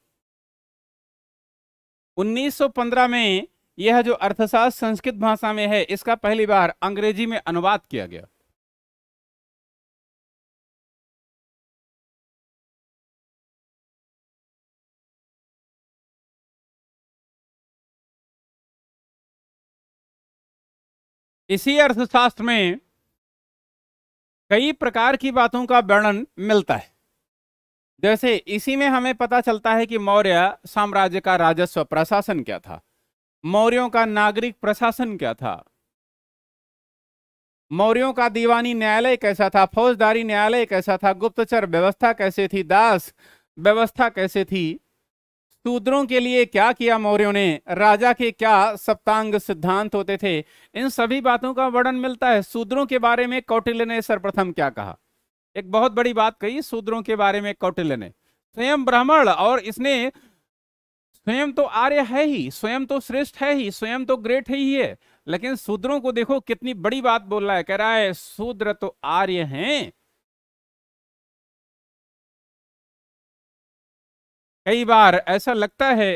1915 में यह जो अर्थशास्त्र संस्कृत भाषा में है इसका पहली बार अंग्रेजी में अनुवाद किया गया इसी अर्थशास्त्र में कई प्रकार की बातों का वर्णन मिलता है जैसे इसी में हमें पता चलता है कि मौर्य साम्राज्य का राजस्व प्रशासन क्या था मौर्यों का नागरिक प्रशासन क्या था मौर्यों का दीवानी न्यायालय कैसा था फौजदारी न्यायालय कैसा था गुप्तचर व्यवस्था कैसे थी दास व्यवस्था कैसे थी शूद्रों के लिए क्या किया मौर्यों ने राजा के क्या सप्तांग सिद्धांत होते थे इन सभी बातों का वर्णन मिलता है शूद्रों के बारे में कौटिल्य ने सर्वप्रथम क्या कहा एक बहुत बड़ी बात कही शूद्रों के बारे में कौटिल्य ने स्वयं ब्राह्मण और इसने स्वयं तो आर्य है ही स्वयं तो श्रेष्ठ है ही स्वयं तो ग्रेट है ही है लेकिन शूद्रों को देखो कितनी बड़ी बात बोल रहा है कह रहा है शूद्र तो आर्य हैं कई बार ऐसा लगता है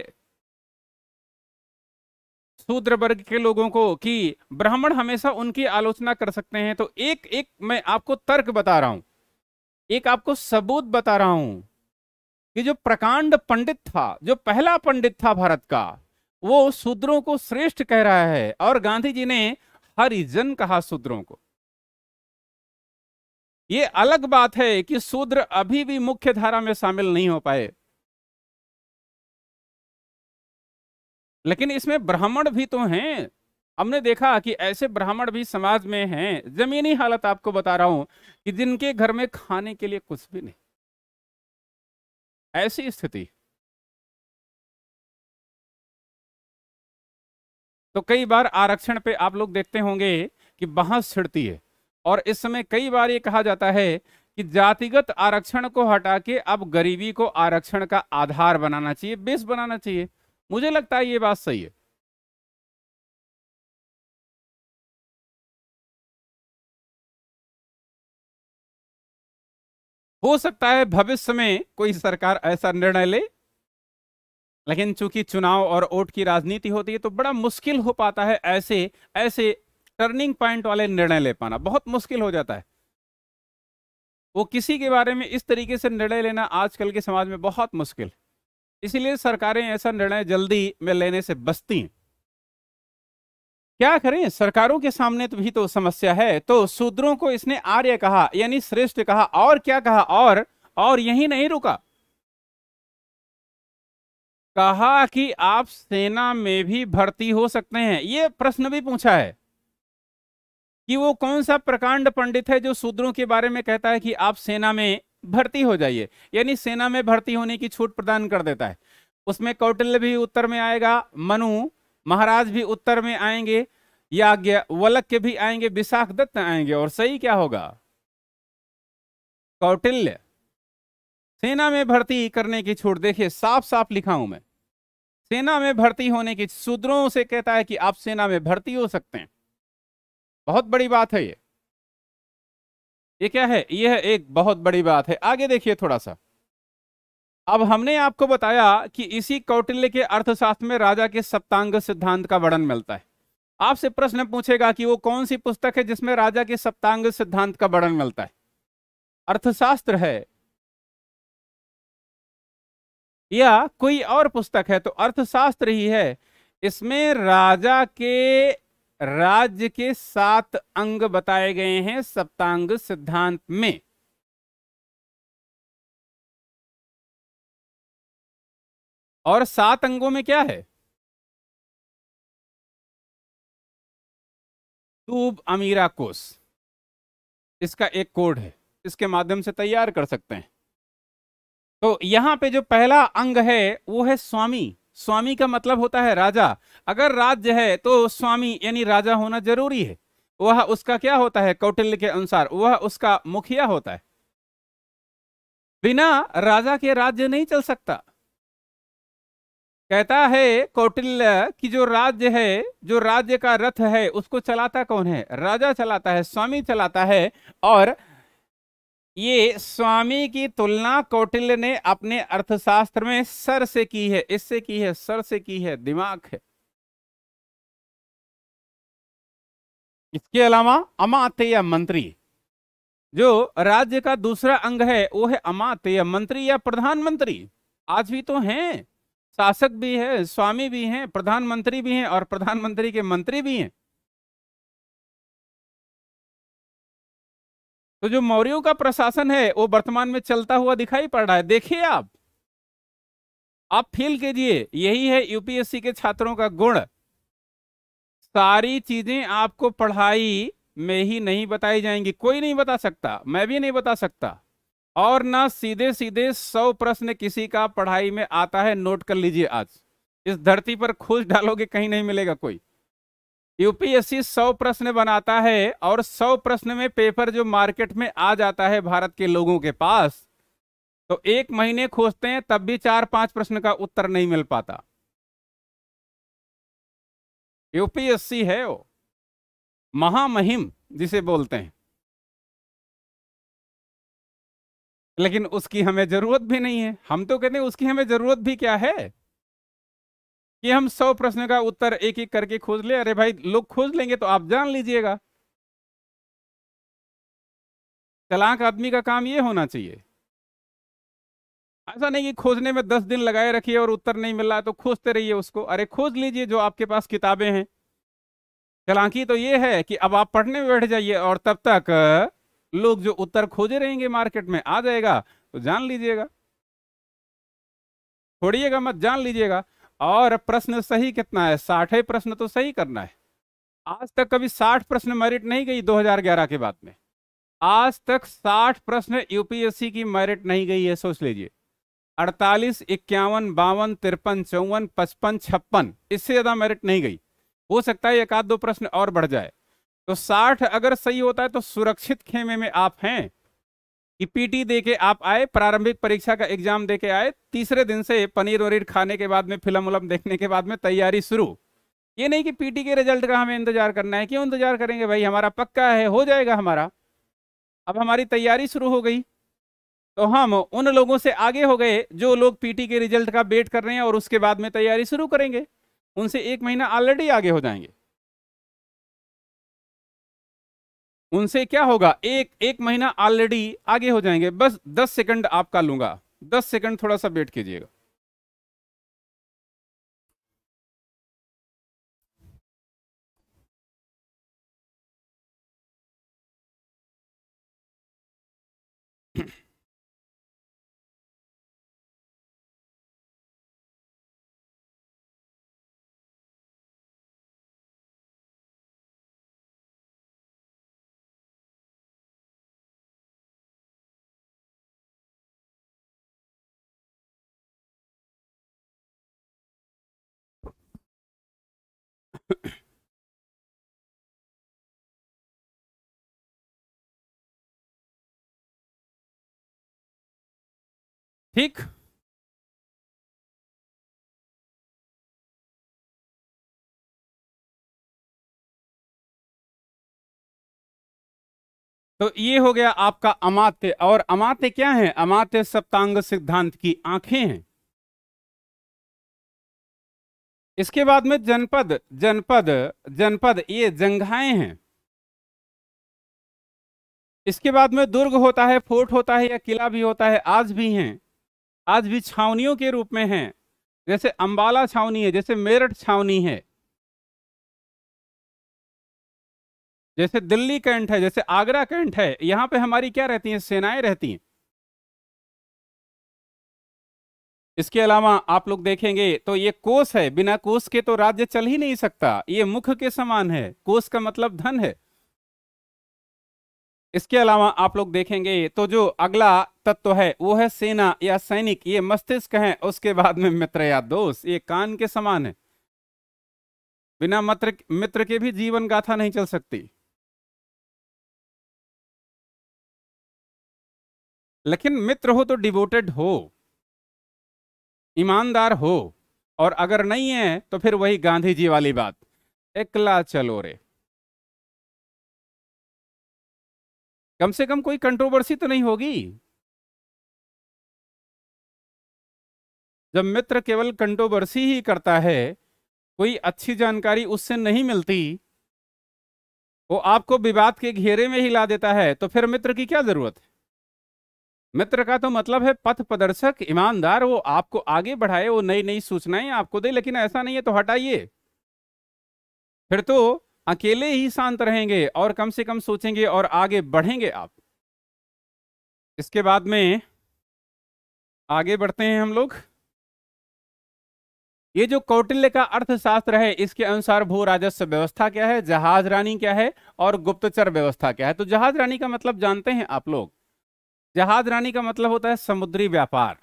शूद्र वर्ग के लोगों को कि ब्राह्मण हमेशा उनकी आलोचना कर सकते हैं तो एक एक मैं आपको तर्क बता रहा हूं एक आपको सबूत बता रहा हूं कि जो प्रकांड पंडित था जो पहला पंडित था भारत का वो शूद्रों को श्रेष्ठ कह रहा है और गांधी जी ने हरिजन कहा शूद्रों को ये अलग बात है कि शूद्र अभी भी मुख्य धारा में शामिल नहीं हो पाए लेकिन इसमें ब्राह्मण भी तो हैं हमने देखा कि ऐसे ब्राह्मण भी समाज में हैं जमीनी हालत आपको बता रहा हूं कि जिनके घर में खाने के लिए कुछ भी नहीं ऐसी स्थिति तो कई बार आरक्षण पे आप लोग देखते होंगे कि बहस छिड़ती है और इस समय कई बार ये कहा जाता है कि जातिगत आरक्षण को हटा के अब गरीबी को आरक्षण का आधार बनाना चाहिए बेस बनाना चाहिए मुझे लगता है ये बात सही है हो सकता है भविष्य में कोई सरकार ऐसा निर्णय ले लेकिन चूंकि चुनाव और वोट की राजनीति होती है तो बड़ा मुश्किल हो पाता है ऐसे ऐसे टर्निंग पॉइंट वाले निर्णय ले पाना बहुत मुश्किल हो जाता है वो किसी के बारे में इस तरीके से निर्णय लेना आजकल के समाज में बहुत मुश्किल है इसीलिए सरकारें ऐसा निर्णय जल्दी में लेने से बचती हैं क्या करें सरकारों के सामने तो भी तो समस्या है तो शूद्रों को इसने आर्य कहा यानी श्रेष्ठ कहा और क्या कहा और और यही नहीं रुका कहा कि आप सेना में भी भर्ती हो सकते हैं ये प्रश्न भी पूछा है कि वो कौन सा प्रकांड पंडित है जो शूद्रों के बारे में कहता है कि आप सेना में भर्ती हो जाइए यानी सेना में भर्ती होने की छूट प्रदान कर देता है उसमें कौटिल्य भी उत्तर में आएगा मनु महाराज भी उत्तर में आएंगे याज्ञ वलक के भी आएंगे विशाख दत्त आएंगे और सही क्या होगा कौटिल्य सेना में भर्ती करने की छूट देखिए साफ साफ लिखा हूं मैं सेना में भर्ती होने की शूद्रों से कहता है कि आप सेना में भर्ती हो सकते हैं बहुत बड़ी बात है ये ये क्या है ये है एक बहुत बड़ी बात है आगे देखिए थोड़ा सा अब हमने आपको बताया कि इसी कौटिल्य के अर्थशास्त्र में राजा के सप्तांग सिद्धांत का वर्णन मिलता है आपसे प्रश्न पूछेगा कि वो कौन सी पुस्तक है जिसमें राजा के सप्तांग सिद्धांत का वर्णन मिलता है अर्थशास्त्र है या कोई और पुस्तक है तो अर्थशास्त्र ही है इसमें राजा के राज्य के सात अंग बताए गए हैं सप्तांग सिद्धांत में और सात अंगों में क्या है तूब अमीरा कोस इसका एक कोड है इसके माध्यम से तैयार कर सकते हैं तो यहां पे जो पहला अंग है वो है स्वामी स्वामी का मतलब होता है राजा अगर राज्य है तो स्वामी यानी राजा होना जरूरी है वह उसका क्या होता है कौटिल्य के अनुसार वह उसका मुखिया होता है बिना राजा के राज्य नहीं चल सकता कहता है कौटिल्य कि जो राज्य है जो राज्य का रथ है उसको चलाता कौन है राजा चलाता है स्वामी चलाता है और ये स्वामी की तुलना कौटिल्य ने अपने अर्थशास्त्र में सर से की है इससे की है सर से की है दिमाग है इसके अलावा अमात या मंत्री जो राज्य का दूसरा अंग है वो है अमात या मंत्री या प्रधानमंत्री आज भी तो हैं शासक भी है स्वामी भी हैं प्रधानमंत्री भी हैं और प्रधानमंत्री के मंत्री भी हैं तो जो मौर्यों का प्रशासन है वो वर्तमान में चलता हुआ दिखाई पड़ रहा है देखिए आप आप फील कीजिए यही है यूपीएससी के छात्रों का गुण सारी चीजें आपको पढ़ाई में ही नहीं बताई जाएंगी कोई नहीं बता सकता मैं भी नहीं बता सकता और ना सीधे सीधे सौ प्रश्न किसी का पढ़ाई में आता है नोट कर लीजिए आज इस धरती पर खोज डालोगे कहीं नहीं मिलेगा कोई यूपीएससी 100 प्रश्न बनाता है और 100 प्रश्न में पेपर जो मार्केट में आ जाता है भारत के लोगों के पास तो एक महीने खोजते हैं तब भी चार पांच प्रश्न का उत्तर नहीं मिल पाता यूपीएससी है वो महामहिम जिसे बोलते हैं लेकिन उसकी हमें जरूरत भी नहीं है हम तो कहते हैं उसकी हमें जरूरत भी क्या है कि हम सौ प्रश्न का उत्तर एक एक करके खोज ले अरे भाई लोग खोज लेंगे तो आप जान लीजिएगा चलाक आदमी का काम ये होना चाहिए ऐसा नहीं कि खोजने में दस दिन लगाए रखिए और उत्तर नहीं मिल रहा तो खोजते रहिए उसको अरे खोज लीजिए जो आपके पास किताबें हैं चलाकी तो ये है कि अब आप पढ़ने में बैठ जाइए और तब तक लोग जो उत्तर खोजे रहेंगे मार्केट में आ जाएगा तो जान लीजिएगा छोड़िएगा मत जान लीजिएगा और प्रश्न सही कितना है साठवें प्रश्न तो सही करना है आज तक कभी साठ प्रश्न मेरिट नहीं गई 2011 के बाद में आज तक साठ प्रश्न यूपीएससी की मेरिट नहीं गई है सोच लीजिए अड़तालीस इक्यावन बावन तिरपन चौवन पचपन छप्पन इससे ज़्यादा मेरिट नहीं गई हो सकता है एक आध दो प्रश्न और बढ़ जाए तो साठ अगर सही होता है तो सुरक्षित खेमे में आप हैं पीटी दे के आप आए प्रारंभिक परीक्षा का एग्जाम दे के आए तीसरे दिन से पनीर वनीर खाने के बाद में फिल्म उलम देखने के बाद में तैयारी शुरू ये नहीं कि पीटी के रिजल्ट का हमें इंतजार करना है क्यों इंतजार करेंगे भाई हमारा पक्का है हो जाएगा हमारा अब हमारी तैयारी शुरू हो गई तो हम उन लोगों से आगे हो गए जो लोग पीटी के रिजल्ट का वेट कर रहे हैं और उसके बाद में तैयारी शुरू करेंगे उनसे एक महीना ऑलरेडी आगे हो जाएंगे उनसे क्या होगा एक एक महीना ऑलरेडी आगे हो जाएंगे बस दस सेकंड आपका लूंगा दस सेकंड थोड़ा सा वेट कीजिएगा ठीक तो ये हो गया आपका अमात्य और अमात्य क्या है अमात्य सप्तांग सिद्धांत की आंखें हैं इसके बाद में जनपद जनपद जनपद ये जंघाएं हैं इसके बाद में दुर्ग होता है फोर्ट होता है या किला भी होता है आज भी हैं आज भी छावनियों के रूप में हैं जैसे अंबाला छावनी है जैसे मेरठ छावनी है जैसे दिल्ली कैंट है जैसे आगरा कैंट है यहां पे हमारी क्या रहती हैं सेनाएं रहती हैं इसके अलावा आप लोग देखेंगे तो ये कोष है बिना कोष के तो राज्य चल ही नहीं सकता ये मुख के समान है कोष का मतलब धन है इसके अलावा आप लोग देखेंगे तो जो अगला तत्व है वो है सेना या सैनिक ये मस्तिष्क है उसके बाद में मित्र या दोस्त ये कान के समान है बिना मित्र मित्र के भी जीवन गाथा नहीं चल सकती लेकिन मित्र हो तो डिवोटेड हो ईमानदार हो और अगर नहीं है तो फिर वही गांधी जी वाली बात एकला चलो रे कम से कम कोई कंट्रोवर्सी तो नहीं होगी जब मित्र केवल कंट्रोवर्सी ही करता है कोई अच्छी जानकारी उससे नहीं मिलती वो आपको विवाद के घेरे में ही ला देता है तो फिर मित्र की क्या जरूरत है मित्र का तो मतलब है पथ प्रदर्शक ईमानदार वो आपको आगे बढ़ाए वो नई नई सूचनाएं आपको दे लेकिन ऐसा नहीं है तो हटाइए फिर तो अकेले ही शांत रहेंगे और कम से कम सोचेंगे और आगे बढ़ेंगे आप इसके बाद में आगे बढ़ते हैं हम लोग ये जो कौटिल्य का अर्थशास्त्र है इसके अनुसार भू राजस्व व्यवस्था क्या है जहाज रानी क्या है और गुप्तचर व्यवस्था क्या है तो जहाज रानी का मतलब जानते हैं आप लोग जहाज रानी का मतलब होता है समुद्री व्यापार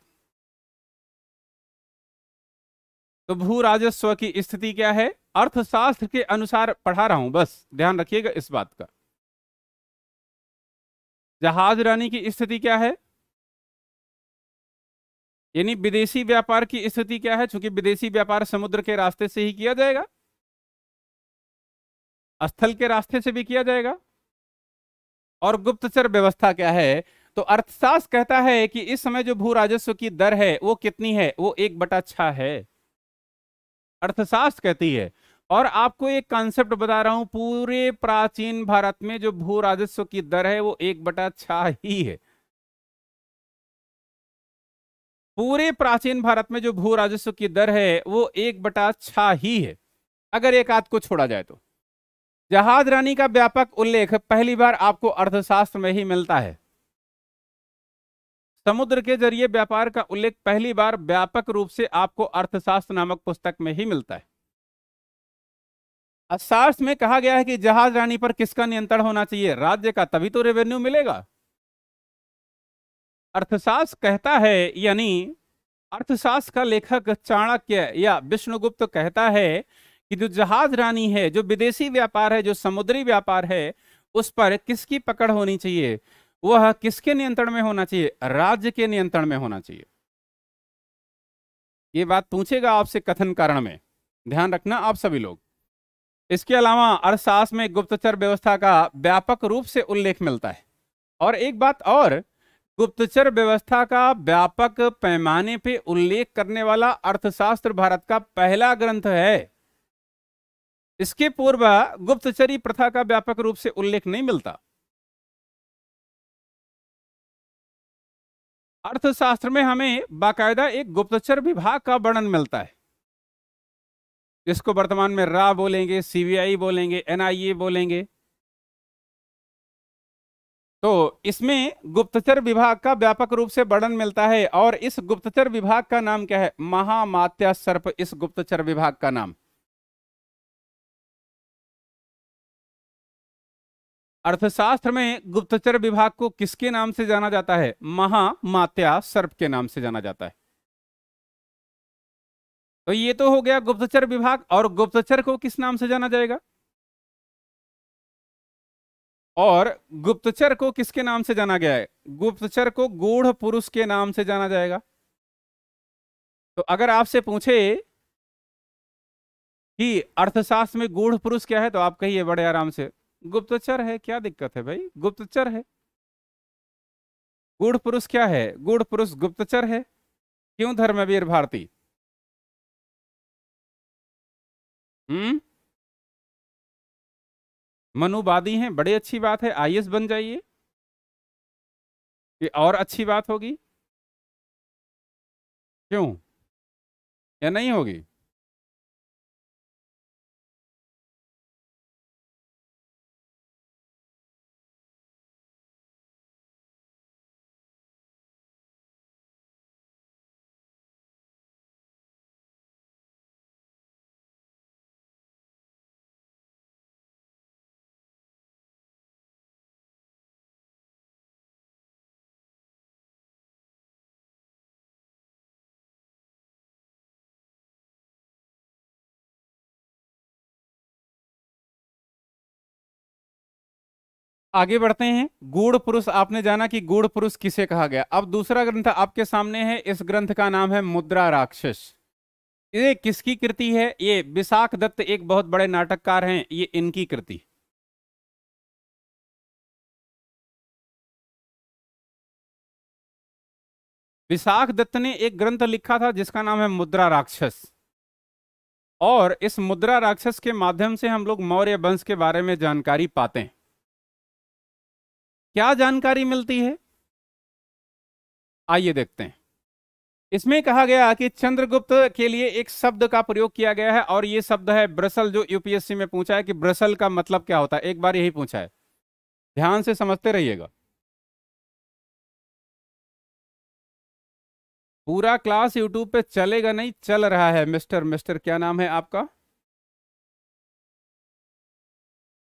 तो भू राजस्व की स्थिति क्या है अर्थशास्त्र के अनुसार पढ़ा रहा हूं बस ध्यान रखिएगा इस बात का जहाज रानी की स्थिति क्या है यानी विदेशी व्यापार की स्थिति क्या है चूंकि विदेशी व्यापार समुद्र के रास्ते से ही किया जाएगा स्थल के रास्ते से भी किया जाएगा और गुप्तचर व्यवस्था क्या है तो अर्थशास्त्र कहता है कि इस समय जो भू राजस्व की दर है वो कितनी है वो एक बटा छह है अर्थशास्त्र कहती है और आपको एक कॉन्सेप्ट बता रहा हूं पूरे प्राचीन भारत में जो भू राजस्व की दर है वो एक बटा छा ही है पूरे प्राचीन भारत में जो भू राजस्व की दर है वो एक बटा छा ही है अगर एक आध को छोड़ा जाए तो जहाज रानी का व्यापक उल्लेख पहली बार आपको अर्थशास्त्र में ही मिलता है समुद्र के जरिए व्यापार का उल्लेख पहली बार व्यापक रूप से आपको अर्थशास्त्र नामक पुस्तक में ही मिलता है अर्थशास्त्र में कहा गया है कि जहाज रानी पर किसका नियंत्रण होना चाहिए राज्य का तभी तो रेवेन्यू मिलेगा अर्थशास्त्र कहता है यानी अर्थशास्त्र का लेखक चाणक्य या विष्णुगुप्त तो कहता है कि जो जहाज रानी है जो विदेशी व्यापार है जो समुद्री व्यापार है उस पर किसकी पकड़ होनी चाहिए वह किसके नियंत्रण में होना चाहिए राज्य के नियंत्रण में होना चाहिए ये बात पूछेगा आपसे कथन कारण में ध्यान रखना आप सभी लोग इसके अलावा अर्थशास्त्र में गुप्तचर व्यवस्था का व्यापक रूप से उल्लेख मिलता है और एक बात और गुप्तचर व्यवस्था का व्यापक पैमाने पे उल्लेख करने वाला अर्थशास्त्र भारत का पहला ग्रंथ है इसके पूर्व गुप्तचरी प्रथा का व्यापक रूप से उल्लेख नहीं मिलता अर्थशास्त्र में हमें बाकायदा एक गुप्तचर विभाग का वर्णन मिलता है जिसको वर्तमान में रा बोलेंगे सीबीआई बोलेंगे एनआईए बोलेंगे तो इसमें गुप्तचर विभाग का व्यापक रूप से वर्णन मिलता है और इस गुप्तचर विभाग का नाम क्या है महामात्या सर्प इस गुप्तचर विभाग का नाम अर्थशास्त्र में गुप्तचर विभाग को किसके नाम से जाना जाता है महामात्या सर्प के नाम से जाना जाता है तो ये तो हो गया गुप्तचर विभाग और गुप्तचर को किस नाम से जाना जाएगा और गुप्तचर को किसके नाम से जाना गया है गुप्तचर को गूढ़ पुरुष के नाम से जाना जाएगा तो अगर आपसे पूछे कि अर्थशास्त्र में गूढ़ पुरुष क्या है तो आप कहिए बड़े आराम से गुप्तचर है क्या दिक्कत है भाई गुप्तचर है गुढ़ पुरुष क्या है गुढ़ पुरुष गुप्तचर है क्यों धर्मवीर भारती हम्म मनुवादी हैं बड़ी अच्छी बात है आईएस बन जाइए ये और अच्छी बात होगी क्यों या नहीं होगी आगे बढ़ते हैं गूढ़ पुरुष आपने जाना कि गूढ़ पुरुष किसे कहा गया अब दूसरा ग्रंथ आपके सामने है इस ग्रंथ का नाम है मुद्रा राक्षस ये किसकी कृति है ये विशाख दत्त एक बहुत बड़े नाटककार हैं ये इनकी कृति विशाख दत्त ने एक ग्रंथ लिखा था जिसका नाम है मुद्रा राक्षस और इस मुद्रा राक्षस के माध्यम से हम लोग मौर्य वंश के बारे में जानकारी पाते हैं क्या जानकारी मिलती है आइए देखते हैं इसमें कहा गया कि चंद्रगुप्त के लिए एक शब्द का प्रयोग किया गया है और ये शब्द है ब्रसल जो यूपीएससी में पूछा है कि ब्रसल का मतलब क्या होता है एक बार यही पूछा है ध्यान से समझते रहिएगा पूरा क्लास यूट्यूब पे चलेगा नहीं चल रहा है मिस्टर मिस्टर क्या नाम है आपका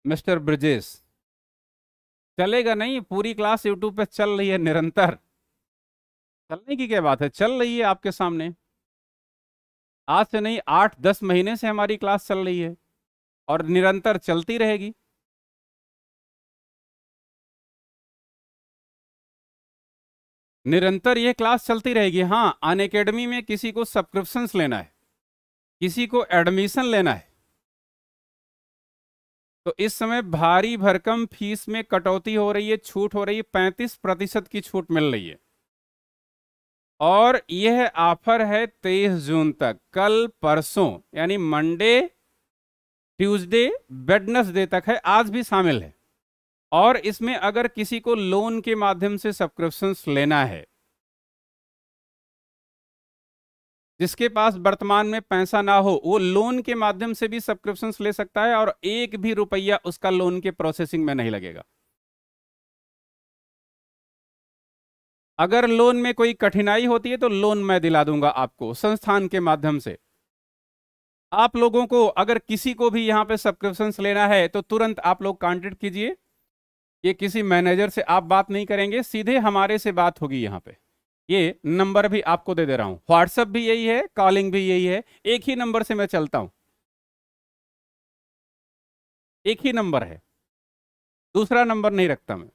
मिस्टर ब्रजेश चलेगा नहीं पूरी क्लास यूट्यूब पे चल रही है निरंतर चलने की क्या बात है चल रही है आपके सामने आज से नहीं आठ दस महीने से हमारी क्लास चल रही है और निरंतर चलती रहेगी निरंतर ये क्लास चलती रहेगी हाँ अन में किसी को सब्सक्रिप्शन लेना है किसी को एडमिशन लेना है तो इस समय भारी भरकम फीस में कटौती हो रही है छूट हो रही है पैंतीस प्रतिशत की छूट मिल रही है और यह ऑफर है तेईस जून तक कल परसों यानी मंडे ट्यूसडे वेडनसडे तक है आज भी शामिल है और इसमें अगर किसी को लोन के माध्यम से सब्सक्रिप्शन लेना है जिसके पास वर्तमान में पैसा ना हो वो लोन के माध्यम से भी सब्सक्रिप्शन ले सकता है और एक भी रुपया उसका लोन के प्रोसेसिंग में नहीं लगेगा अगर लोन में कोई कठिनाई होती है तो लोन मैं दिला दूंगा आपको संस्थान के माध्यम से आप लोगों को अगर किसी को भी यहां पे सब्सक्रिप्शन लेना है तो तुरंत आप लोग कॉन्टेक्ट कीजिए ये किसी मैनेजर से आप बात नहीं करेंगे सीधे हमारे से बात होगी यहां पर ये नंबर भी आपको दे दे रहा हूं व्हाट्सएप भी यही है कॉलिंग भी यही है एक ही नंबर से मैं चलता हूं एक ही नंबर है दूसरा नंबर नहीं रखता मैं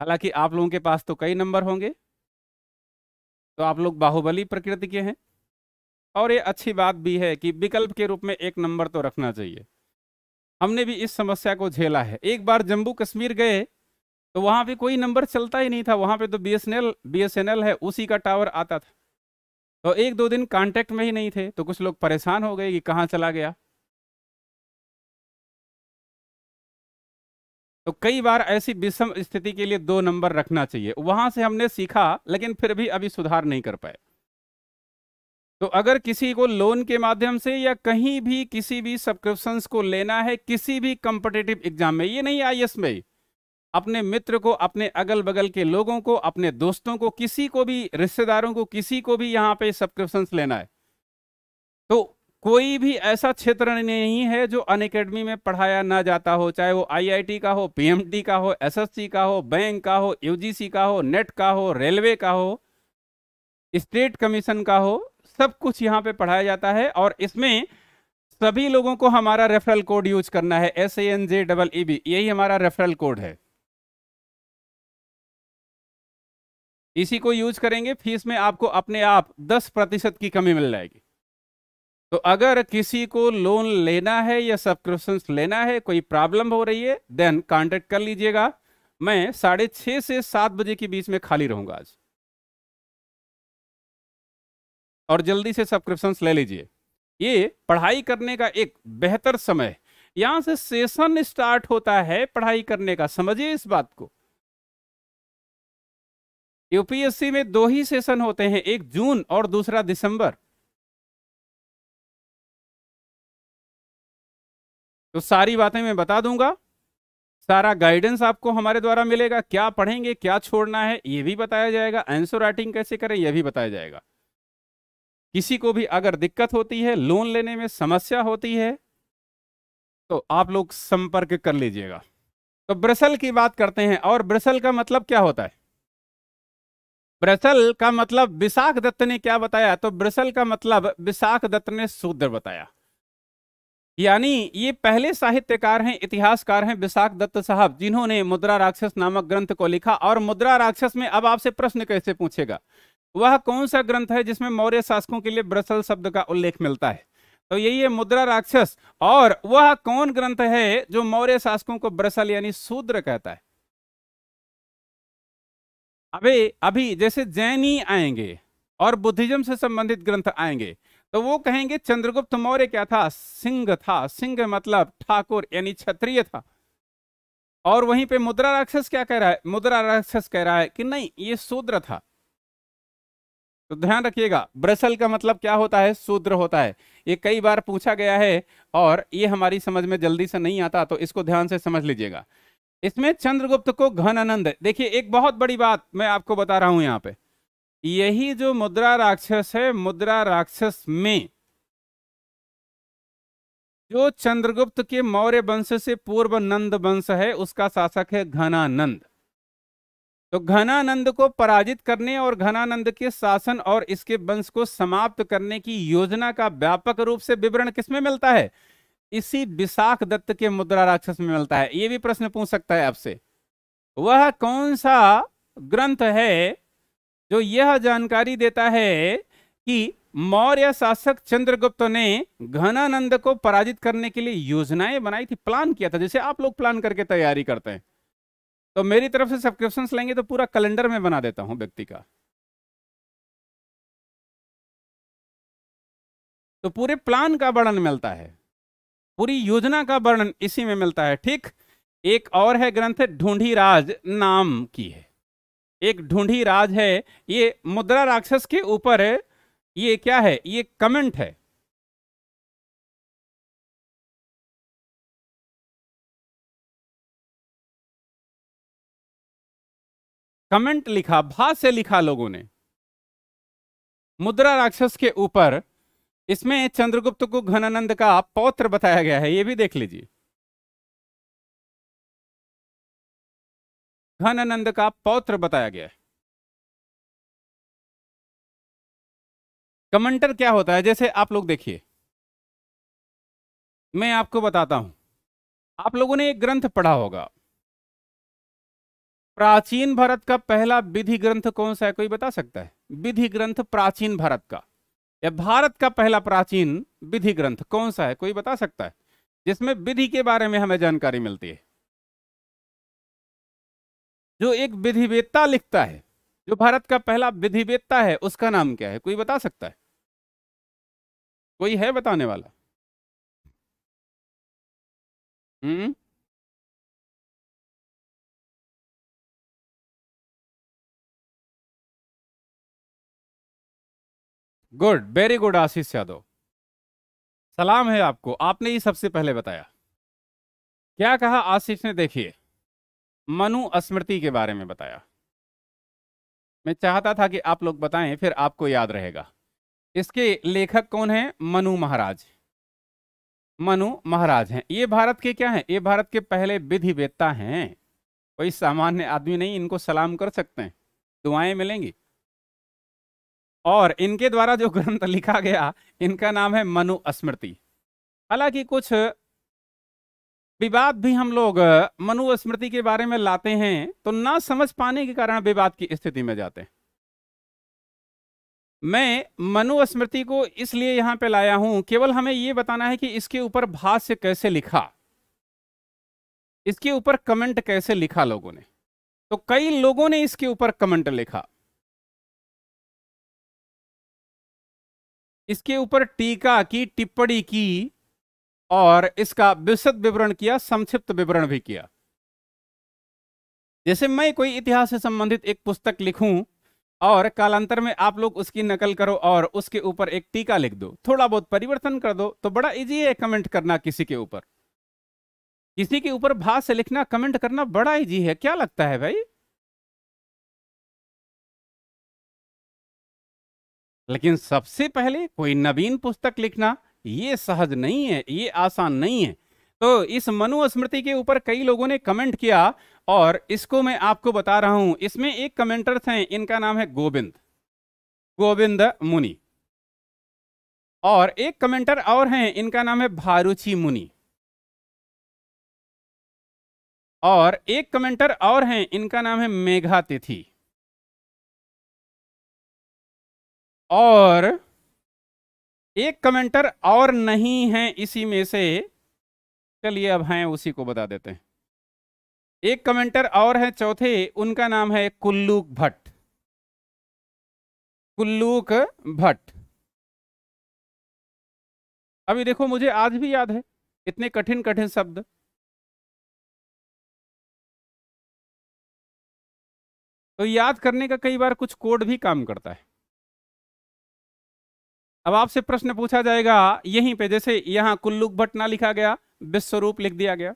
हालांकि आप लोगों के पास तो कई नंबर होंगे तो आप लोग बाहुबली प्रकृति के हैं और ये अच्छी बात भी है कि विकल्प के रूप में एक नंबर तो रखना चाहिए हमने भी इस समस्या को झेला है एक बार जम्मू कश्मीर गए तो वहाँ पे कोई नंबर चलता ही नहीं था वहाँ पे तो बी एस एन एल है उसी का टावर आता था तो एक दो दिन कांटेक्ट में ही नहीं थे तो कुछ लोग परेशान हो गए कि कहाँ चला गया तो कई बार ऐसी विषम स्थिति के लिए दो नंबर रखना चाहिए वहां से हमने सीखा लेकिन फिर भी अभी सुधार नहीं कर पाए तो अगर किसी को लोन के माध्यम से या कहीं भी किसी भी सब्सक्रिप्शन को लेना है किसी भी कंपिटेटिव एग्जाम में ये नहीं आई में अपने मित्र को अपने अगल बगल के लोगों को अपने दोस्तों को किसी को भी रिश्तेदारों को किसी को भी यहाँ पे सब्सक्रिप्शन लेना है तो कोई भी ऐसा क्षेत्र नहीं है जो अन अकेडमी में पढ़ाया ना जाता हो चाहे वो आईआईटी का हो पीएमटी का हो एसएससी का हो बैंक का हो यूजीसी का हो नेट का हो रेलवे का हो स्टेट कमीशन का हो सब कुछ यहाँ पे पढ़ाया जाता है और इसमें सभी लोगों को हमारा रेफरल कोड यूज करना है S A N J double E B यही हमारा रेफरल कोड है इसी को यूज करेंगे फीस में आपको अपने आप दस प्रतिशत की कमी मिल जाएगी तो अगर किसी को लोन लेना है या सब्सक्रिप्शन लेना है कोई प्रॉब्लम हो रही है देन कांटेक्ट कर लीजिएगा मैं साढ़े छः से सात बजे के बीच में खाली रहूंगा आज और जल्दी से सब्सक्रिप्शन ले लीजिए ये पढ़ाई करने का एक बेहतर समय यहां से सेशन स्टार्ट होता है पढ़ाई करने का समझिए इस बात को यूपीएससी में दो ही सेशन होते हैं एक जून और दूसरा दिसंबर तो सारी बातें मैं बता दूंगा सारा गाइडेंस आपको हमारे द्वारा मिलेगा क्या पढ़ेंगे क्या छोड़ना है ये भी बताया जाएगा आंसर राइटिंग कैसे करें यह भी बताया जाएगा किसी को भी अगर दिक्कत होती है लोन लेने में समस्या होती है तो आप लोग संपर्क कर लीजिएगा तो ब्रसल की बात करते हैं और ब्रसल का मतलब क्या होता है ब्रसल का मतलब विशाख दत्त ने क्या बताया तो ब्रसल का मतलब विशाख दत्त ने शूद्र बताया यानी ये पहले साहित्यकार हैं इतिहासकार हैं विशाख दत्त साहब जिन्होंने मुद्रा राक्षस नामक ग्रंथ को लिखा और मुद्रा राक्षस में अब आपसे प्रश्न कैसे पूछेगा वह कौन सा ग्रंथ है जिसमें मौर्य शासकों के लिए ब्रसल शब्द का उल्लेख मिलता है तो यही है मुद्रा राक्षस और वह कौन ग्रंथ है जो मौर्य शासकों को ब्रसल यानी शूद्र कहता है अभी अभी जैसे जैनी आएंगे और बुद्धिज्म से संबंधित ग्रंथ आएंगे तो वो कहेंगे चंद्रगुप्त मौर्य क्या था सिंह था सिंह मतलब ठाकुर यानी क्षत्रिय था और वहीं पे मुद्रा राक्षस क्या कह रहा है मुद्रा राक्षस कह रहा है कि नहीं ये शूद्र था तो ध्यान रखिएगा ब्रसल का मतलब क्या होता है शूद्र होता है ये कई बार पूछा गया है और ये हमारी समझ में जल्दी से नहीं आता तो इसको ध्यान से समझ लीजिएगा इसमें चंद्रगुप्त को घन आनंद देखिए एक बहुत बड़ी बात मैं आपको बता रहा हूं यहाँ पे यही जो मुद्रा राक्षस है मुद्रा राक्षस में जो चंद्रगुप्त के मौर्य वंश से पूर्व नंद वंश है उसका शासक है घनानंद तो घनानंद को पराजित करने और घनानंद के शासन और इसके वंश को समाप्त करने की योजना का व्यापक रूप से विवरण किसमें मिलता है इसी विशाख दत्त के मुद्रा राक्षस में मिलता है ये भी प्रश्न पूछ सकता है आपसे वह कौन सा ग्रंथ है जो यह जानकारी देता है कि मौर्य शासक चंद्रगुप्त ने घनानंद को पराजित करने के लिए योजनाएं बनाई थी प्लान किया था जैसे आप लोग प्लान करके तैयारी करते हैं तो मेरी तरफ से सब्सक्रिप्शन लेंगे तो पूरा कैलेंडर में बना देता हूं व्यक्ति का तो पूरे प्लान का वर्णन मिलता है पूरी योजना का वर्णन इसी में मिलता है ठीक एक और है ग्रंथ ढूंढी राज नाम की है एक ढूंढी राज है ये मुद्रा राक्षस के ऊपर ये क्या है ये कमेंट है कमेंट लिखा भाष्य से लिखा लोगों ने मुद्रा राक्षस के ऊपर इसमें चंद्रगुप्त को घनानंद का पौत्र बताया गया है ये भी देख लीजिए घनानंद का पौत्र बताया गया है कमेंटर क्या होता है जैसे आप लोग देखिए मैं आपको बताता हूं आप लोगों ने एक ग्रंथ पढ़ा होगा प्राचीन भारत का पहला विधि ग्रंथ कौन सा है कोई बता सकता है विधि ग्रंथ प्राचीन भारत का या भारत का पहला प्राचीन विधि ग्रंथ कौन सा है कोई बता सकता है जिसमें विधि के बारे में हमें जानकारी मिलती है जो एक विधिवेत्ता लिखता है जो भारत का पहला विधिवेत्ता है उसका नाम क्या है कोई बता सकता है कोई है बताने वाला hmm good very good Ashish Yadav सलाम है आपको आपने ये सबसे पहले बताया क्या कहा आशीष ने देखिए मनु स्मृति के बारे में बताया मैं चाहता था कि आप लोग बताएं फिर आपको याद रहेगा इसके लेखक कौन है मनु महाराज मनु महाराज हैं ये भारत के क्या हैं ये भारत के पहले विधि वेत्ता हैं कोई सामान्य आदमी नहीं इनको सलाम कर सकते हैं दुआएं मिलेंगी और इनके द्वारा जो ग्रंथ लिखा गया इनका नाम है मनुस्मृति हालांकि कुछ विवाद भी हम लोग मनुस्मृति के बारे में लाते हैं तो ना समझ पाने के कारण विवाद की स्थिति में जाते हैं मैं मनुस्मृति को इसलिए यहां पे लाया हूं केवल हमें यह बताना है कि इसके ऊपर भाष्य कैसे लिखा इसके ऊपर कमेंट कैसे लिखा लोगों ने तो कई लोगों ने इसके ऊपर कमेंट लिखा इसके ऊपर टीका की टिप्पणी की और इसका विस्तृत विवरण किया संक्षिप्त विवरण भी किया जैसे मैं कोई इतिहास से संबंधित एक पुस्तक लिखूं और कालांतर में आप लोग उसकी नकल करो और उसके ऊपर एक टीका लिख दो थोड़ा बहुत परिवर्तन कर दो तो बड़ा इजी है कमेंट करना किसी के ऊपर किसी के ऊपर भाष्य लिखना कमेंट करना बड़ा इजी है क्या लगता है भाई लेकिन सबसे पहले कोई नवीन पुस्तक लिखना ये सहज नहीं है ये आसान नहीं है तो इस मनुस्मृति के ऊपर कई लोगों ने कमेंट किया और इसको मैं आपको बता रहा हूं इसमें एक कमेंटर थे इनका नाम है गोविंद गोविंद मुनि और एक कमेंटर और हैं इनका नाम है भारूची मुनि और एक कमेंटर और हैं इनका नाम है मेघा तिथि और एक कमेंटर और नहीं है इसी में से चलिए अब हैं उसी को बता देते हैं एक कमेंटर और हैं चौथे उनका नाम है कुल्लूक भट्ट कुल्लूक भट्ट अभी देखो मुझे आज भी याद है इतने कठिन कठिन शब्द तो याद करने का कई बार कुछ कोड भी काम करता है अब आपसे प्रश्न पूछा जाएगा यहीं पे जैसे यहाँ कुल्लुक भट्ट ना लिखा गया विश्वरूप लिख दिया गया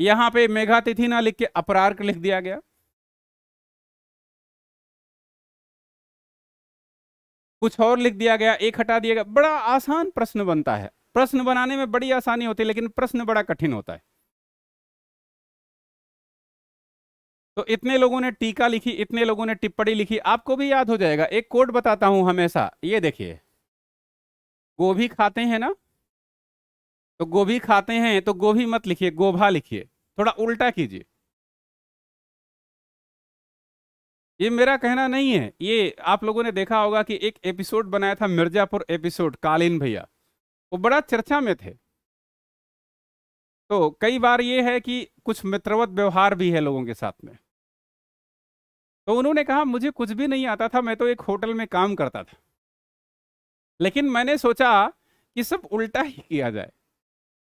यहाँ पे मेघातिथि ना लिख के अपरार्क लिख दिया गया कुछ और लिख दिया गया एक हटा दिया गया बड़ा आसान प्रश्न बनता है प्रश्न बनाने में बड़ी आसानी होती है लेकिन प्रश्न बड़ा कठिन होता है तो इतने लोगों ने टीका लिखी इतने लोगों ने टिप्पणी लिखी आपको भी याद हो जाएगा एक कोड बताता हूं हमेशा ये देखिए गोभी खाते हैं ना तो गोभी खाते हैं तो गोभी मत लिखिए गोभा लिखिए थोड़ा उल्टा कीजिए ये मेरा कहना नहीं है ये आप लोगों ने देखा होगा कि एक एपिसोड बनाया था मिर्जापुर एपिसोड कालीन भैया वो बड़ा चर्चा में थे तो कई बार ये है कि कुछ मित्रवत व्यवहार भी है लोगों के साथ में तो उन्होंने कहा मुझे कुछ भी नहीं आता था मैं तो एक होटल में काम करता था लेकिन मैंने सोचा कि सब उल्टा ही किया जाए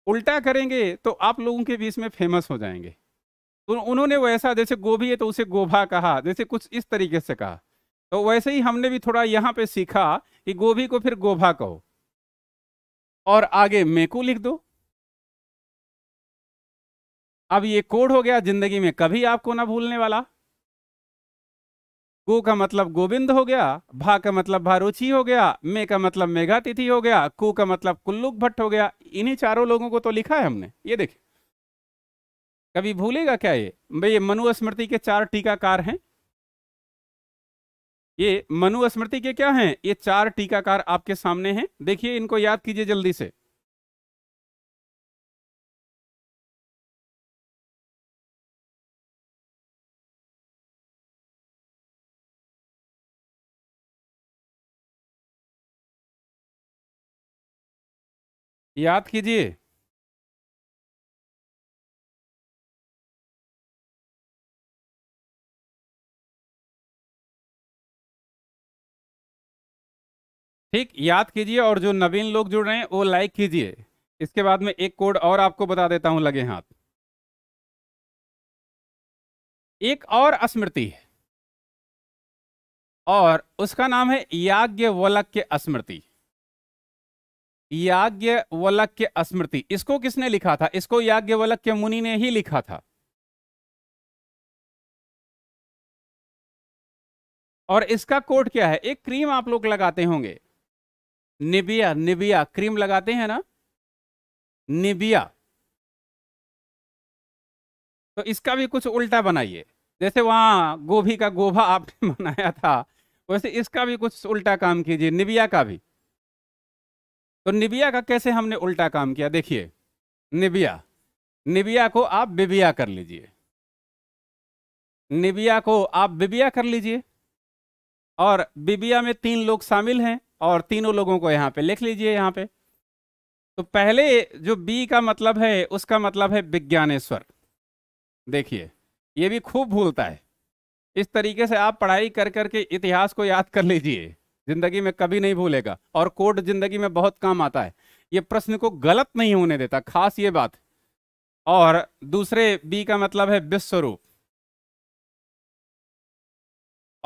उल्टा करेंगे तो आप लोगों के बीच में फेमस हो जाएंगे तो उन्होंने वैसा जैसे गोभी है तो उसे गोभा कहा जैसे कुछ इस तरीके से कहा तो वैसे ही हमने भी थोड़ा यहाँ पे सीखा कि गोभी को फिर गोभा कहो और आगे मेकू लिख दो अब ये कोड हो गया जिंदगी में कभी आपको ना भूलने वाला गो का मतलब गोविंद हो गया भा का मतलब भारूची हो गया मे का मतलब मेघातिथि हो गया कु का मतलब कुल्लुक भट्ट हो गया इन्हीं चारों लोगों को तो लिखा है हमने ये देखिए कभी भूलेगा क्या ये भाई ये मनुस्मृति के चार टीकाकार हैं ये मनुस्मृति के क्या हैं ये चार टीकाकार आपके सामने हैं देखिए इनको याद कीजिए जल्दी से याद कीजिए ठीक याद कीजिए और जो नवीन लोग जुड़ रहे हैं वो लाइक कीजिए इसके बाद में एक कोड और आपको बता देता हूं लगे हाथ एक और स्मृति है और उसका नाम है याज्ञवल्क के स्मृति याज्ञवल्क्य स्मृति इसको किसने लिखा था इसको याज्ञवल्क्य मुनि ने ही लिखा था और इसका कोट क्या है एक क्रीम आप लोग लगाते होंगे निबिया निबिया क्रीम लगाते हैं ना निबिया तो इसका भी कुछ उल्टा बनाइए जैसे वहां गोभी का गोभा आपने बनाया था वैसे इसका भी कुछ उल्टा काम कीजिए निबिया का भी तो निबिया का कैसे हमने उल्टा काम किया देखिए निबिया निबिया को आप बिबिया कर लीजिए निबिया को आप बिबिया कर लीजिए और बिबिया में तीन लोग शामिल हैं और तीनों लोगों को यहाँ पे लिख लीजिए यहाँ पे तो पहले जो बी का मतलब है उसका मतलब है विज्ञानेश्वर देखिए ये भी खूब भूलता है इस तरीके से आप पढ़ाई कर करके इतिहास को याद कर लीजिए जिंदगी में कभी नहीं भूलेगा और कोर्ट जिंदगी में बहुत काम आता है ये प्रश्न को गलत नहीं होने देता खास ये बात और दूसरे बी का मतलब है विश्वरूप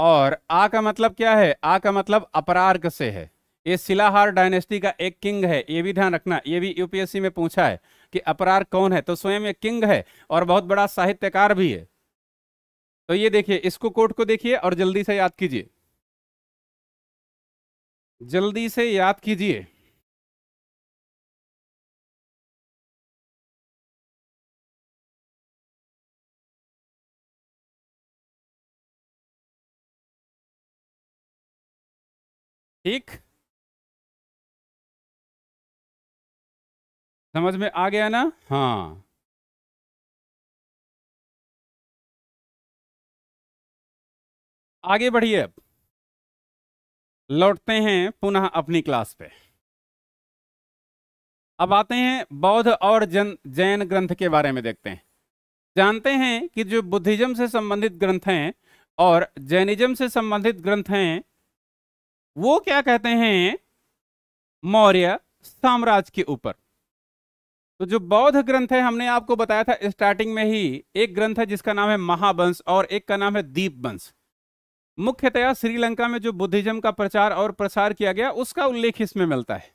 और आ का मतलब क्या है आ का मतलब अपरार्ग से है ये सिलाहार डायनेस्टी का एक किंग है ये भी ध्यान रखना ये भी यूपीएससी में पूछा है कि अपरार कौन है तो स्वयं ये किंग है और बहुत बड़ा साहित्यकार भी है तो ये देखिए इसको कोर्ट को देखिए और जल्दी से याद कीजिए जल्दी से याद कीजिए ठीक समझ में आ गया ना हाँ आगे बढ़िए अब लौटते हैं पुनः अपनी क्लास पे अब आते हैं बौद्ध और जन जैन ग्रंथ के बारे में देखते हैं जानते हैं कि जो बुद्धिज्म से संबंधित ग्रंथ हैं और जैनिज्म से संबंधित ग्रंथ हैं वो क्या कहते हैं मौर्य साम्राज्य के ऊपर तो जो बौद्ध ग्रंथ है हमने आपको बताया था स्टार्टिंग में ही एक ग्रंथ है जिसका नाम है महावंश और एक का नाम है दीप वंश मुख्यतया श्रीलंका में जो बुद्धिज्म का प्रचार और प्रसार किया गया उसका उल्लेख इसमें मिलता है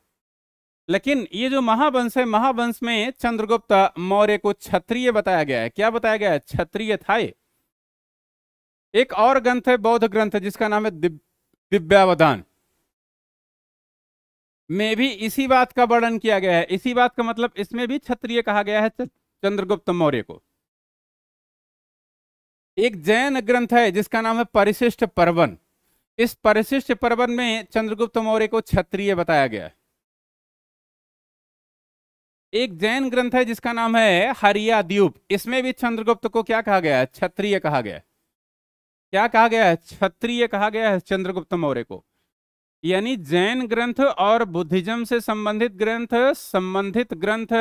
लेकिन ये जो महावंश है महावंश में चंद्रगुप्त मौर्य को क्षत्रिय बताया गया है क्या बताया गया है क्षत्रिय था ये एक और ग्रंथ है बौद्ध ग्रंथ है जिसका नाम है दिव्यावधान में भी इसी बात का वर्णन किया गया है इसी बात का मतलब इसमें भी क्षत्रिय कहा गया है चंद्रगुप्त मौर्य को एक जैन ग्रंथ है जिसका नाम है परिशिष्ट पर्वन इस परिशिष्ट पर्वन में चंद्रगुप्त मौर्य को क्षत्रिय बताया गया है एक जैन ग्रंथ है जिसका नाम है द्वीप इसमें भी चंद्रगुप्त को क्या कहा गया है क्षत्रिय कहा गया है क्या कहा गया है क्षत्रिय कहा गया है चंद्रगुप्त मौर्य को यानी जैन ग्रंथ और बुद्धिज्म से संबंधित ग्रंथ संबंधित ग्रंथ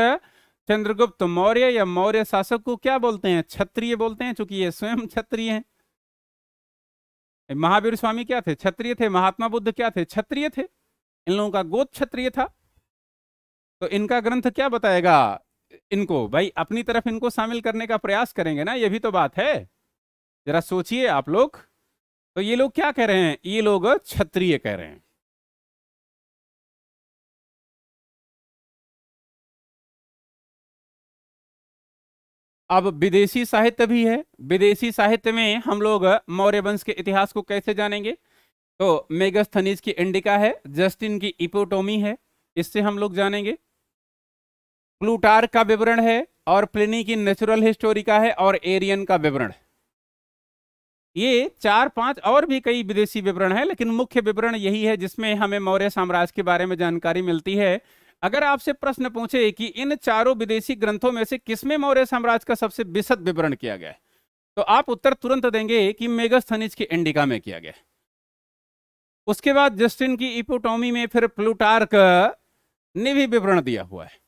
चंद्रगुप्त मौर्य या मौर्य शासक को क्या बोलते हैं क्षत्रिय बोलते हैं चूंकि ये स्वयं क्षत्रिय हैं महावीर स्वामी क्या थे क्षत्रिय थे महात्मा बुद्ध क्या थे क्षत्रिय थे इन लोगों का गोत क्षत्रिय था तो इनका ग्रंथ क्या बताएगा इनको भाई अपनी तरफ इनको शामिल करने का प्रयास करेंगे ना ये भी तो बात है जरा सोचिए आप लोग तो ये लोग क्या कह रहे हैं ये लोग क्षत्रिय कह रहे हैं अब विदेशी साहित्य भी है विदेशी साहित्य में हम लोग मौर्य वंश के इतिहास को कैसे जानेंगे तो मेगस्थनीज की इंडिका है जस्टिन की इपोटोमी है इससे हम लोग जानेंगे प्लूटार का विवरण है और प्लिनी की नेचुरल हिस्टोरी का है और एरियन का विवरण ये चार पांच और भी कई विदेशी विवरण है लेकिन मुख्य विवरण यही है जिसमें हमें मौर्य साम्राज्य के बारे में जानकारी मिलती है अगर आपसे प्रश्न पूछे कि इन चारों विदेशी ग्रंथों में से किसमें मौर्य साम्राज्य का सबसे विशद विवरण किया गया तो आप उत्तर तुरंत देंगे कि मेगस्थनीज की इंडिका में किया गया उसके बाद जस्टिन की इपोटॉमी में फिर प्लूटार्क ने भी विवरण दिया हुआ है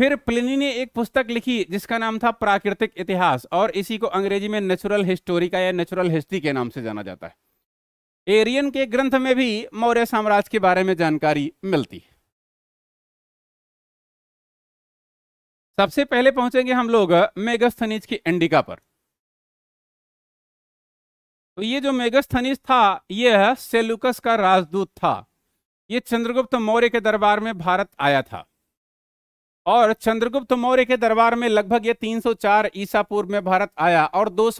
फिर प्लिनी ने एक पुस्तक लिखी जिसका नाम था प्राकृतिक इतिहास और इसी को अंग्रेजी में नेचुरल हिस्टोरी का या नेचुरल हिस्ट्री के नाम से जाना जाता है एरियन के ग्रंथ में भी मौर्य साम्राज्य के बारे में जानकारी मिलती है सबसे पहले पहुंचेंगे हम लोग मेगस्थनीज की एंडिका पर तो ये जो मेगस्थनीज था ये सेलुकस का राजदूत था ये चंद्रगुप्त मौर्य के दरबार में भारत आया था और चंद्रगुप्त मौर्य के दरबार में लगभग ये 304 ईसा पूर्व में भारत आया और 299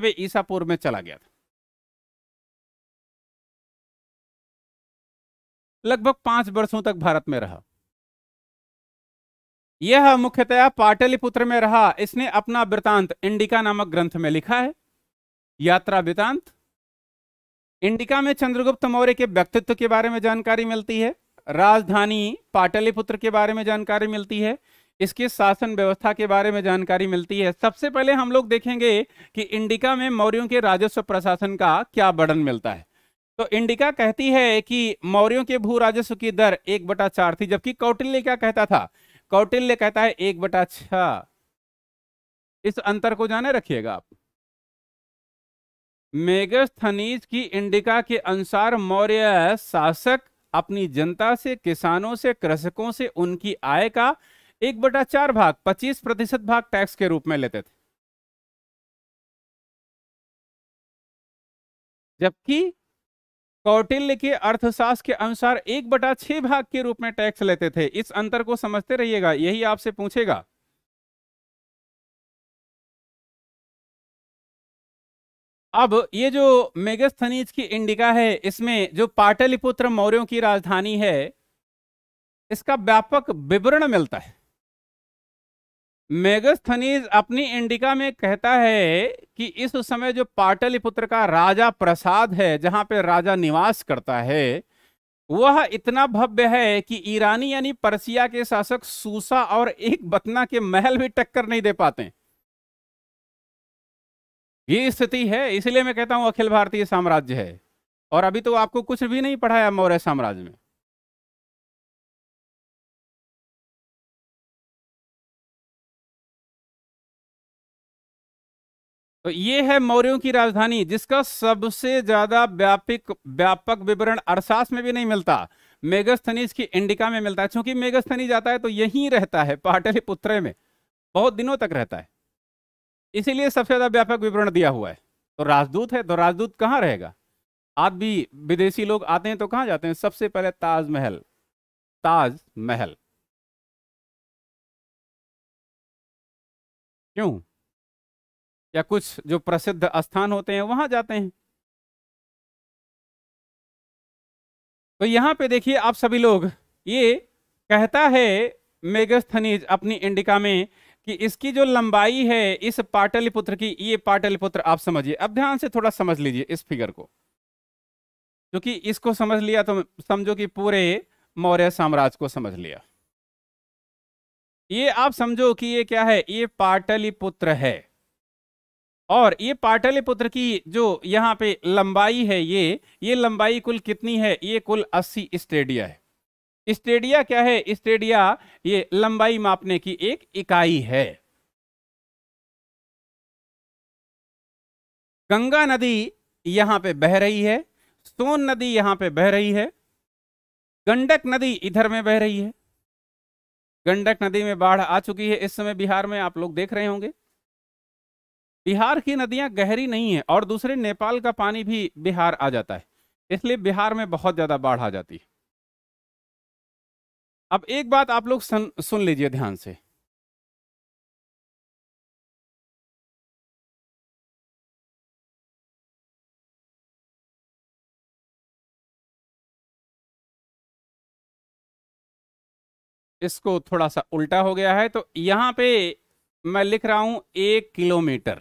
सौ ईसा पूर्व में चला गया था लगभग पांच वर्षों तक भारत में रहा यह मुख्यतया पाटलिपुत्र में रहा इसने अपना वृतांत इंडिका नामक ग्रंथ में लिखा है यात्रा वृतांत इंडिका में चंद्रगुप्त मौर्य के व्यक्तित्व के बारे में जानकारी मिलती है राजधानी पाटलिपुत्र के बारे में जानकारी मिलती है इसके शासन व्यवस्था के बारे में जानकारी मिलती है सबसे पहले हम लोग देखेंगे कि इंडिका में मौर्यों के राजस्व प्रशासन का क्या वर्णन मिलता है तो इंडिका कहती है कि मौर्यों के भू राजस्व की दर एक बटा चार थी जबकि कौटिल्य क्या कहता था कौटिल्य कहता है एक बटा छ इस अंतर को जाने रखिएगा आप मेगस्थनीज की इंडिका के अनुसार मौर्य शासक अपनी जनता से किसानों से कृषकों से उनकी आय का एक बटा चार भाग पच्चीस प्रतिशत भाग टैक्स के रूप में लेते थे जबकि कौटिल्य के अर्थशास्त्र के अनुसार एक बटा छह भाग के रूप में टैक्स लेते थे इस अंतर को समझते रहिएगा यही आपसे पूछेगा अब ये जो मेगस्थनीज की इंडिका है इसमें जो पाटलिपुत्र मौर्यों की राजधानी है इसका व्यापक विवरण मिलता है मेगस्थनीज अपनी इंडिका में कहता है कि इस समय जो पाटलिपुत्र का राजा प्रसाद है जहां पे राजा निवास करता है वह इतना भव्य है कि ईरानी यानी परसिया के शासक सूसा और एक बतना के महल भी टक्कर नहीं दे पाते ये स्थिति है इसलिए मैं कहता हूं अखिल भारतीय साम्राज्य है और अभी तो आपको कुछ भी नहीं पढ़ाया मौर्य साम्राज्य में तो ये है मौर्यों की राजधानी जिसका सबसे ज्यादा व्यापक व्यापक विवरण अरसास में भी नहीं मिलता मेगस्थनीज की इंडिका में मिलता है क्योंकि मेगस्थनीज जाता है तो यहीं रहता है पाटलिपुत्र में बहुत दिनों तक रहता है इसीलिए सबसे ज्यादा व्यापक विवरण दिया हुआ है तो राजदूत है तो राजदूत कहाँ रहेगा आज भी विदेशी लोग आते हैं तो कहाँ जाते हैं सबसे पहले ताजमहल ताजमहल क्यों या कुछ जो प्रसिद्ध स्थान होते हैं वहां जाते हैं तो यहां पे देखिए आप सभी लोग ये कहता है मेगस्थनीज अपनी इंडिका में कि इसकी जो लंबाई है इस पाटलिपुत्र की ये पाटलिपुत्र आप समझिए अब ध्यान से थोड़ा समझ लीजिए इस फिगर को क्योंकि इसको समझ लिया तो समझो कि पूरे मौर्य साम्राज्य को समझ लिया ये आप समझो कि ये क्या है ये पाटलिपुत्र है और ये पाटलिपुत्र की जो यहाँ पे लंबाई है ये ये लंबाई कुल कितनी है ये कुल 80 स्टेडिया है स्टेडिया क्या है स्टेडिया ये लंबाई मापने की एक इकाई है गंगा नदी यहाँ पे बह रही है सोन नदी यहाँ पे बह रही है गंडक नदी इधर में बह रही है गंडक नदी में बाढ़ आ चुकी है इस समय बिहार में आप लोग देख रहे होंगे बिहार की नदियां गहरी नहीं है और दूसरे नेपाल का पानी भी बिहार आ जाता है इसलिए बिहार में बहुत ज्यादा बाढ़ आ जाती है अब एक बात आप लोग सुन, सुन लीजिए ध्यान से इसको थोड़ा सा उल्टा हो गया है तो यहां पे मैं लिख रहा हूं एक किलोमीटर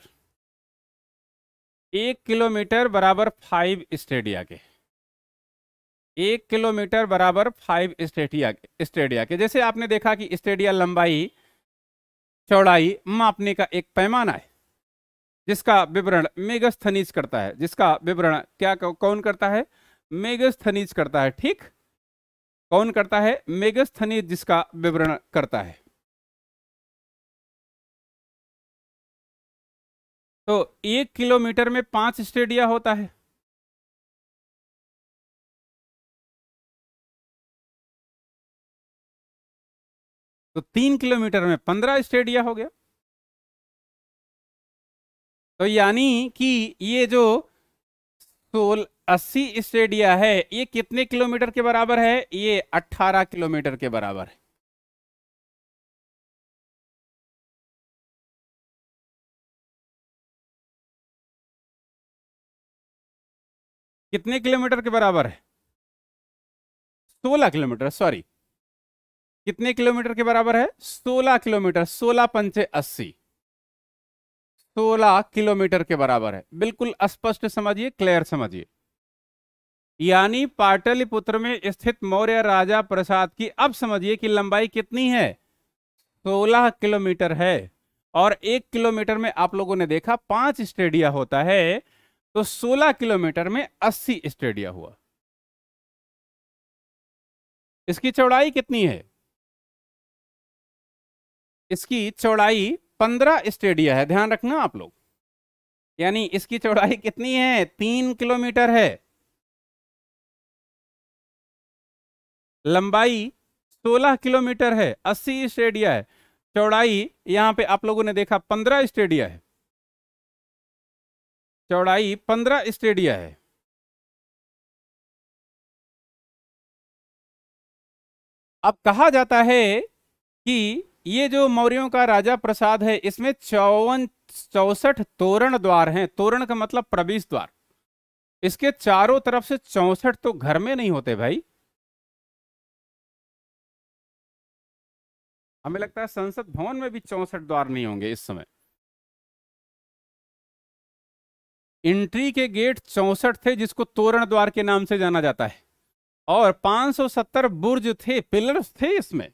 एक किलोमीटर बराबर फाइव स्टेडिया के एक किलोमीटर बराबर फाइव स्टेडिया के स्टेडिया के जैसे आपने देखा कि स्टेडिया लंबाई चौड़ाई मापने का एक पैमाना है जिसका विवरण मेगस्थनीज करता है जिसका विवरण क्या कौन करता है मेगस्थनीज करता है ठीक कौन करता है मेगस्थनीज जिसका विवरण करता है तो एक किलोमीटर में पांच स्टेडिया होता है तो तीन किलोमीटर में पंद्रह स्टेडिया हो गया तो यानी कि ये जो सोल अस्सी स्टेडिया है ये कितने किलोमीटर के बराबर है ये अट्ठारह किलोमीटर के बराबर है कितने किलोमीटर के बराबर है सोलह किलोमीटर सॉरी कितने किलोमीटर के बराबर है सोलह किलोमीटर सोलह पंचे अस्सी सोलह किलोमीटर के बराबर है बिल्कुल स्पष्ट समझिए क्लियर समझिए यानी पाटलिपुत्र में स्थित मौर्य राजा प्रसाद की अब समझिए कि लंबाई कितनी है सोलह किलोमीटर है और एक किलोमीटर में आप लोगों ने देखा पांच स्टेडिया होता है तो 16 किलोमीटर में 80 स्टेडिया हुआ इसकी चौड़ाई कितनी है इसकी चौड़ाई 15 स्टेडिया है ध्यान रखना आप लोग यानी इसकी चौड़ाई कितनी है तीन किलोमीटर है लंबाई 16 किलोमीटर है 80 स्टेडिया है चौड़ाई यहां पे आप लोगों ने देखा 15 स्टेडिया है चौड़ाई पंद्रह स्टेडिया है अब कहा जाता है कि ये जो मौर्यों का राजा प्रसाद है इसमें चौवन चौसठ तोरण द्वार हैं तोरण का मतलब प्रवेश द्वार इसके चारों तरफ से चौसठ तो घर में नहीं होते भाई हमें लगता है संसद भवन में भी चौसठ द्वार नहीं होंगे इस समय एंट्री के गेट चौंसठ थे जिसको तोरण द्वार के नाम से जाना जाता है और 570 बुर्ज थे पिलर्स थे इसमें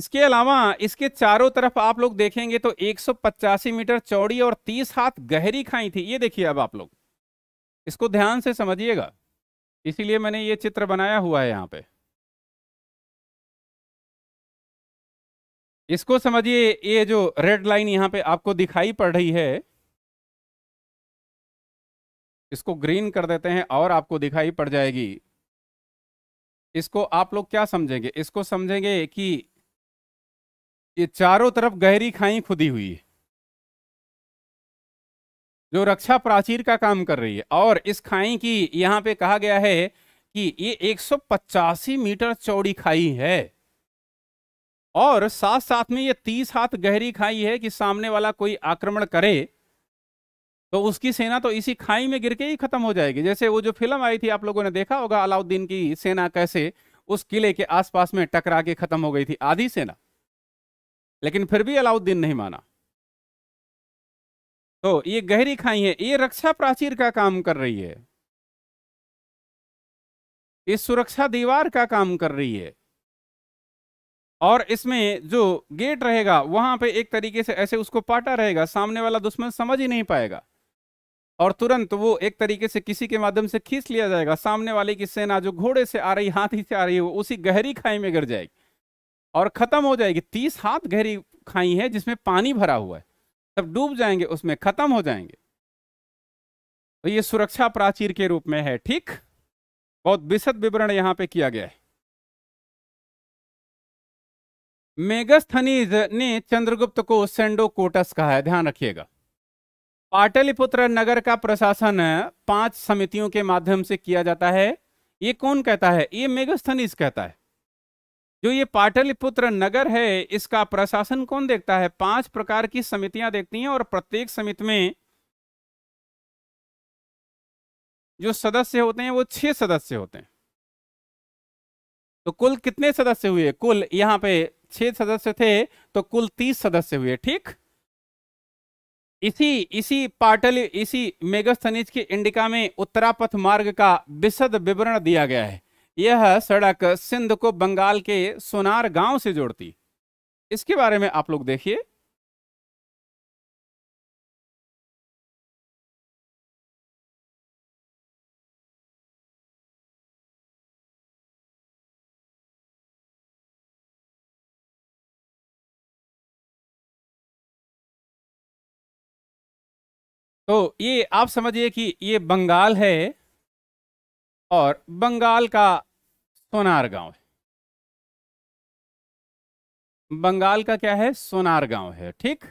इसके अलावा इसके चारों तरफ आप लोग देखेंगे तो एक मीटर चौड़ी और 30 हाथ गहरी खाई थी ये देखिए अब आप लोग इसको ध्यान से समझिएगा इसीलिए मैंने ये चित्र बनाया हुआ है यहाँ पे इसको समझिए ये जो रेड लाइन यहाँ पे आपको दिखाई पड़ रही है इसको ग्रीन कर देते हैं और आपको दिखाई पड़ जाएगी इसको आप लोग क्या समझेंगे इसको समझेंगे कि ये चारों तरफ गहरी खाई खुदी हुई है जो रक्षा प्राचीर का काम कर रही है और इस खाई की यहां पे कहा गया है कि ये एक मीटर चौड़ी खाई है और साथ साथ में ये 30 हाथ गहरी खाई है कि सामने वाला कोई आक्रमण करे तो उसकी सेना तो इसी खाई में गिर के ही खत्म हो जाएगी जैसे वो जो फिल्म आई थी आप लोगों ने देखा होगा अलाउद्दीन की सेना कैसे उस किले के आसपास में टकरा के खत्म हो गई थी आधी सेना लेकिन फिर भी अलाउद्दीन नहीं माना तो ये गहरी खाई है ये रक्षा प्राचीर का काम कर रही है ये सुरक्षा दीवार का काम कर रही है और इसमें जो गेट रहेगा वहां पे एक तरीके से ऐसे उसको पाटा रहेगा सामने वाला दुश्मन समझ ही नहीं पाएगा और तुरंत वो एक तरीके से किसी के माध्यम से खींच लिया जाएगा सामने वाले की सेना जो घोड़े से आ रही हाथी से आ रही है उसी गहरी खाई में गिर जाएगी और खत्म हो जाएगी तीस हाथ गहरी खाई है जिसमें पानी भरा हुआ है सब डूब जाएंगे उसमें खत्म हो जाएंगे तो ये सुरक्षा प्राचीर के रूप में है ठीक बहुत विशद विवरण यहां पे किया गया है मेगस्थनीज ने चंद्रगुप्त को सेंडो कोटस कहा है ध्यान रखिएगा पाटलिपुत्र नगर का प्रशासन पांच समितियों के माध्यम से किया जाता है ये कौन कहता है ये मेगस्थनीस कहता है जो ये पाटलिपुत्र नगर है इसका प्रशासन कौन देखता है पांच प्रकार की समितियां देखती हैं और प्रत्येक समिति में जो सदस्य होते हैं वो छह सदस्य होते हैं तो कुल कितने सदस्य हुए कुल यहाँ पे छह सदस्य थे तो कुल तीस सदस्य हुए ठीक इसी इसी पाटल इसी मेगस्थनीज की इंडिका में उत्तरापथ मार्ग का विशद विवरण दिया गया है यह सड़क सिंध को बंगाल के सोनार गांव से जोड़ती इसके बारे में आप लोग देखिए तो ये आप समझिए कि ये बंगाल है और बंगाल का सोनार गांव है बंगाल का क्या है सोनार गांव है ठीक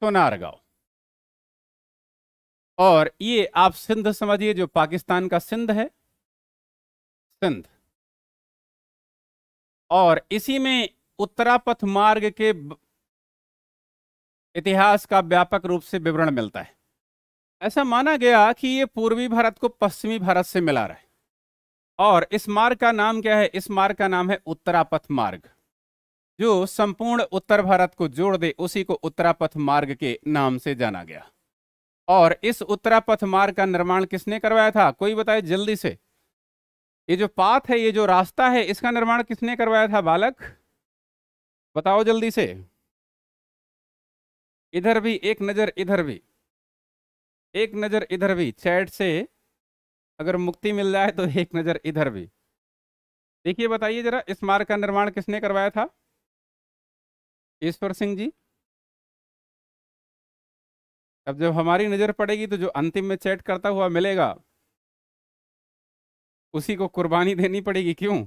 सोनार गांव और ये आप सिंध समझिए जो पाकिस्तान का सिंध है सिंध और इसी में उत्तरापथ मार्ग के इतिहास का व्यापक रूप से विवरण मिलता है ऐसा माना गया कि ये पूर्वी भारत को पश्चिमी भारत से मिला रहा है और इस मार्ग का नाम क्या है इस मार्ग का नाम है उत्तरापथ मार्ग जो संपूर्ण उत्तर भारत को जोड़ दे उसी को उत्तरापथ मार्ग के नाम से जाना गया और इस उत्तरापथ मार्ग का निर्माण किसने करवाया था कोई बताए जल्दी से ये जो पाथ है ये जो रास्ता है इसका निर्माण किसने करवाया था बालक बताओ जल्दी से इधर भी एक नज़र इधर भी एक नज़र इधर भी चैट से अगर मुक्ति मिल जाए तो एक नज़र इधर भी देखिए बताइए जरा इस मार्ग का निर्माण किसने करवाया था ईश्वर सिंह जी अब जब हमारी नज़र पड़ेगी तो जो अंतिम में चैट करता हुआ मिलेगा उसी को कुर्बानी देनी पड़ेगी क्यों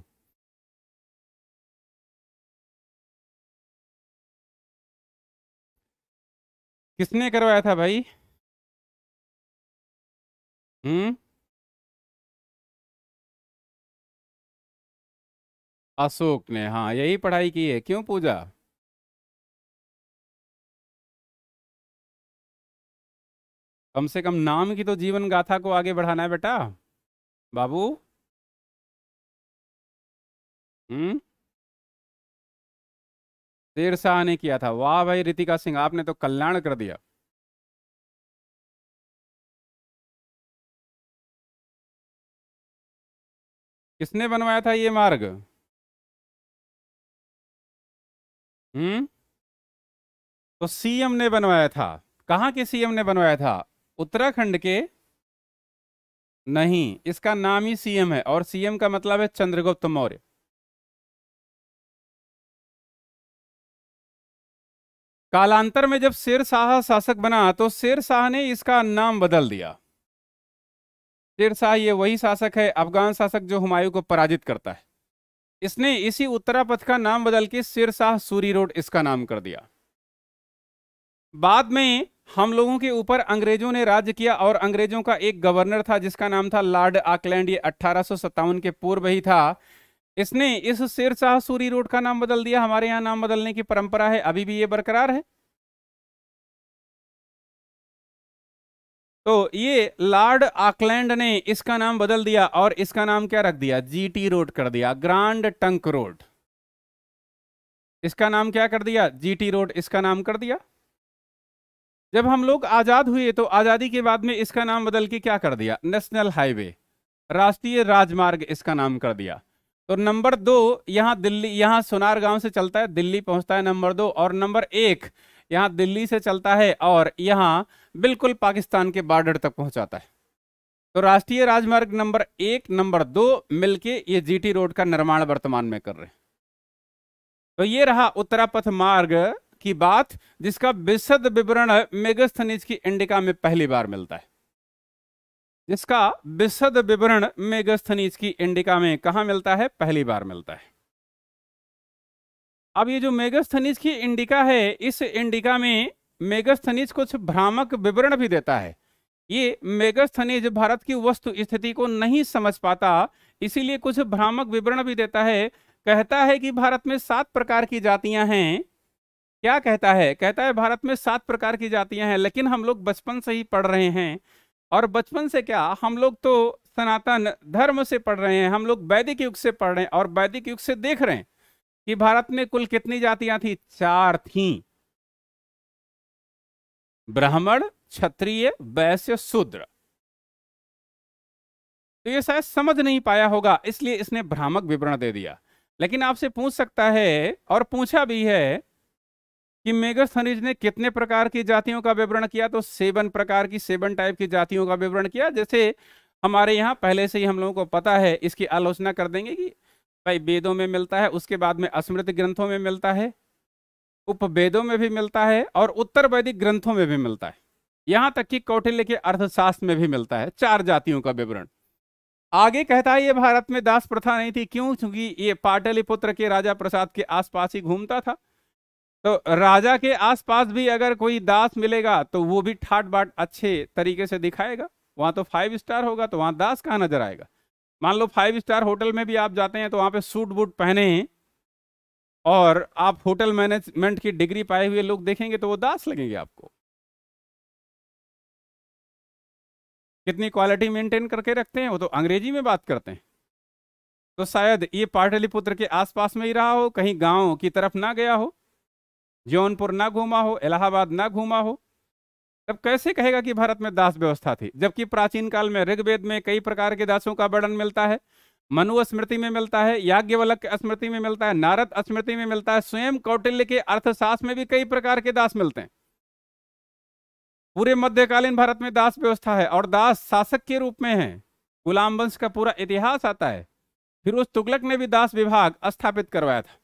किसने करवाया था भाई हम्म अशोक ने हाँ यही पढ़ाई की है क्यों पूजा कम से कम नाम की तो जीवन गाथा को आगे बढ़ाना है बेटा बाबू हम्म शाह ने किया था वाह भाई रितिका सिंह आपने तो कल्याण कर दिया किसने बनवाया था ये मार्ग हम्म तो सीएम ने बनवाया था कहां के सीएम ने बनवाया था उत्तराखंड के नहीं इसका नाम ही सीएम है और सीएम का मतलब है चंद्रगुप्त मौर्य कालांतर में जब शेर शाह शासक बना तो शेर शाह ने इसका नाम बदल दिया शेर शाह ये वही शासक है अफगान शासक जो हुमायूं को पराजित करता है इसने इसी उत्तरापथ का नाम बदल के शेर शाह सूरी रोड इसका नाम कर दिया बाद में हम लोगों के ऊपर अंग्रेजों ने राज्य किया और अंग्रेजों का एक गवर्नर था जिसका नाम था लॉर्ड आकलैंड ये अट्ठारह के पूर्व ही था इसने इस शेरशाह सूरी रोड का नाम बदल दिया हमारे यहाँ नाम बदलने की परंपरा है अभी भी ये बरकरार है तो ये लॉर्ड आकलैंड ने इसका नाम बदल दिया और इसका नाम क्या रख दिया जीटी रोड कर दिया ग्रांड टंक रोड इसका नाम क्या कर दिया जीटी रोड इसका नाम कर दिया जब हम लोग आज़ाद हुए तो आज़ादी के बाद में इसका नाम बदल के क्या कर दिया नेशनल हाईवे राष्ट्रीय राजमार्ग इसका नाम कर दिया तो नंबर दो यहाँ दिल्ली यहाँ सोनार गांव से चलता है दिल्ली पहुंचता है नंबर दो और नंबर एक यहाँ दिल्ली से चलता है और यहाँ बिल्कुल पाकिस्तान के बॉर्डर तक पहुंचाता है तो राष्ट्रीय राजमार्ग नंबर एक नंबर दो मिलके ये जीटी रोड का निर्माण वर्तमान में कर रहे हैं तो ये रहा उत्तरापथ मार्ग की बात जिसका विशद विवरण मेगस्थनीज की इंडिका में पहली बार मिलता है जिसका विशद विवरण मेगस्थनीज की इंडिका में कहा मिलता है पहली बार मिलता है अब ये जो मेगस्थनीज की इंडिका है इस इंडिका में मेगस्थनीज कुछ भ्रामक विवरण भी देता है ये मेगस्थनीज भारत की वस्तु स्थिति को नहीं समझ पाता इसीलिए कुछ भ्रामक विवरण भी देता है कहता है कि भारत में सात प्रकार की जातियां हैं क्या कहता है कहता है भारत में सात प्रकार की जातियां हैं लेकिन हम लोग बचपन से ही पढ़ रहे हैं और बचपन से क्या हम लोग तो सनातन धर्म से पढ़ रहे हैं हम लोग वैदिक युग से पढ़ रहे हैं और वैदिक युग से देख रहे हैं कि भारत में कुल कितनी जातियां थी चार थी ब्राह्मण क्षत्रिय वैश्य शूद्र तो ये शायद समझ नहीं पाया होगा इसलिए इसने भ्रामक विवरण दे दिया लेकिन आपसे पूछ सकता है और पूछा भी है कि मेगर खनिज ने कितने प्रकार की जातियों का विवरण किया तो सेवन प्रकार की सेवन टाइप की जातियों का विवरण किया जैसे हमारे यहाँ पहले से ही हम लोगों को पता है इसकी आलोचना कर देंगे कि भाई वेदों में मिलता है उसके बाद में स्मृति ग्रंथों में मिलता है उपवेदों में भी मिलता है और उत्तर वैदिक ग्रंथों में भी मिलता है यहाँ तक कि कौटिल्य के अर्थशास्त्र में भी मिलता है चार जातियों का विवरण आगे कहता है ये भारत में दास प्रथा नहीं थी क्यों क्योंकि ये पाटलिपुत्र के राजा प्रसाद के आसपास ही घूमता था तो राजा के आसपास भी अगर कोई दास मिलेगा तो वो भी ठाट बाट अच्छे तरीके से दिखाएगा वहां तो फाइव स्टार होगा तो वहां दास कहाँ नजर आएगा मान लो फाइव स्टार होटल में भी आप जाते हैं तो वहां पे सूट बूट पहने हैं और आप होटल मैनेजमेंट की डिग्री पाए हुए लोग देखेंगे तो वो दास लगेंगे आपको कितनी क्वालिटी मेंटेन करके रखते हैं वो तो अंग्रेजी में बात करते हैं तो शायद ये पाटलिपुत्र के आसपास में ही रहा हो कहीं गांव की तरफ ना गया हो जौनपुर ना घूमा हो इलाहाबाद ना घूमा हो तब कैसे कहेगा कि भारत में दास व्यवस्था थी जबकि प्राचीन काल में ऋग्वेद में कई प्रकार के दासों का वर्णन मिलता है मनु स्मृति में मिलता है याज्ञवलक स्मृति में मिलता है नारद स्मृति में मिलता है स्वयं कौटिल्य के अर्थशास्त्र में भी कई प्रकार के दास मिलते हैं पूरे मध्यकालीन भारत में दास व्यवस्था है और दास शासक के रूप में है गुलाम वंश का पूरा इतिहास आता है फिर उस तुगलक ने भी दास विभाग स्थापित करवाया था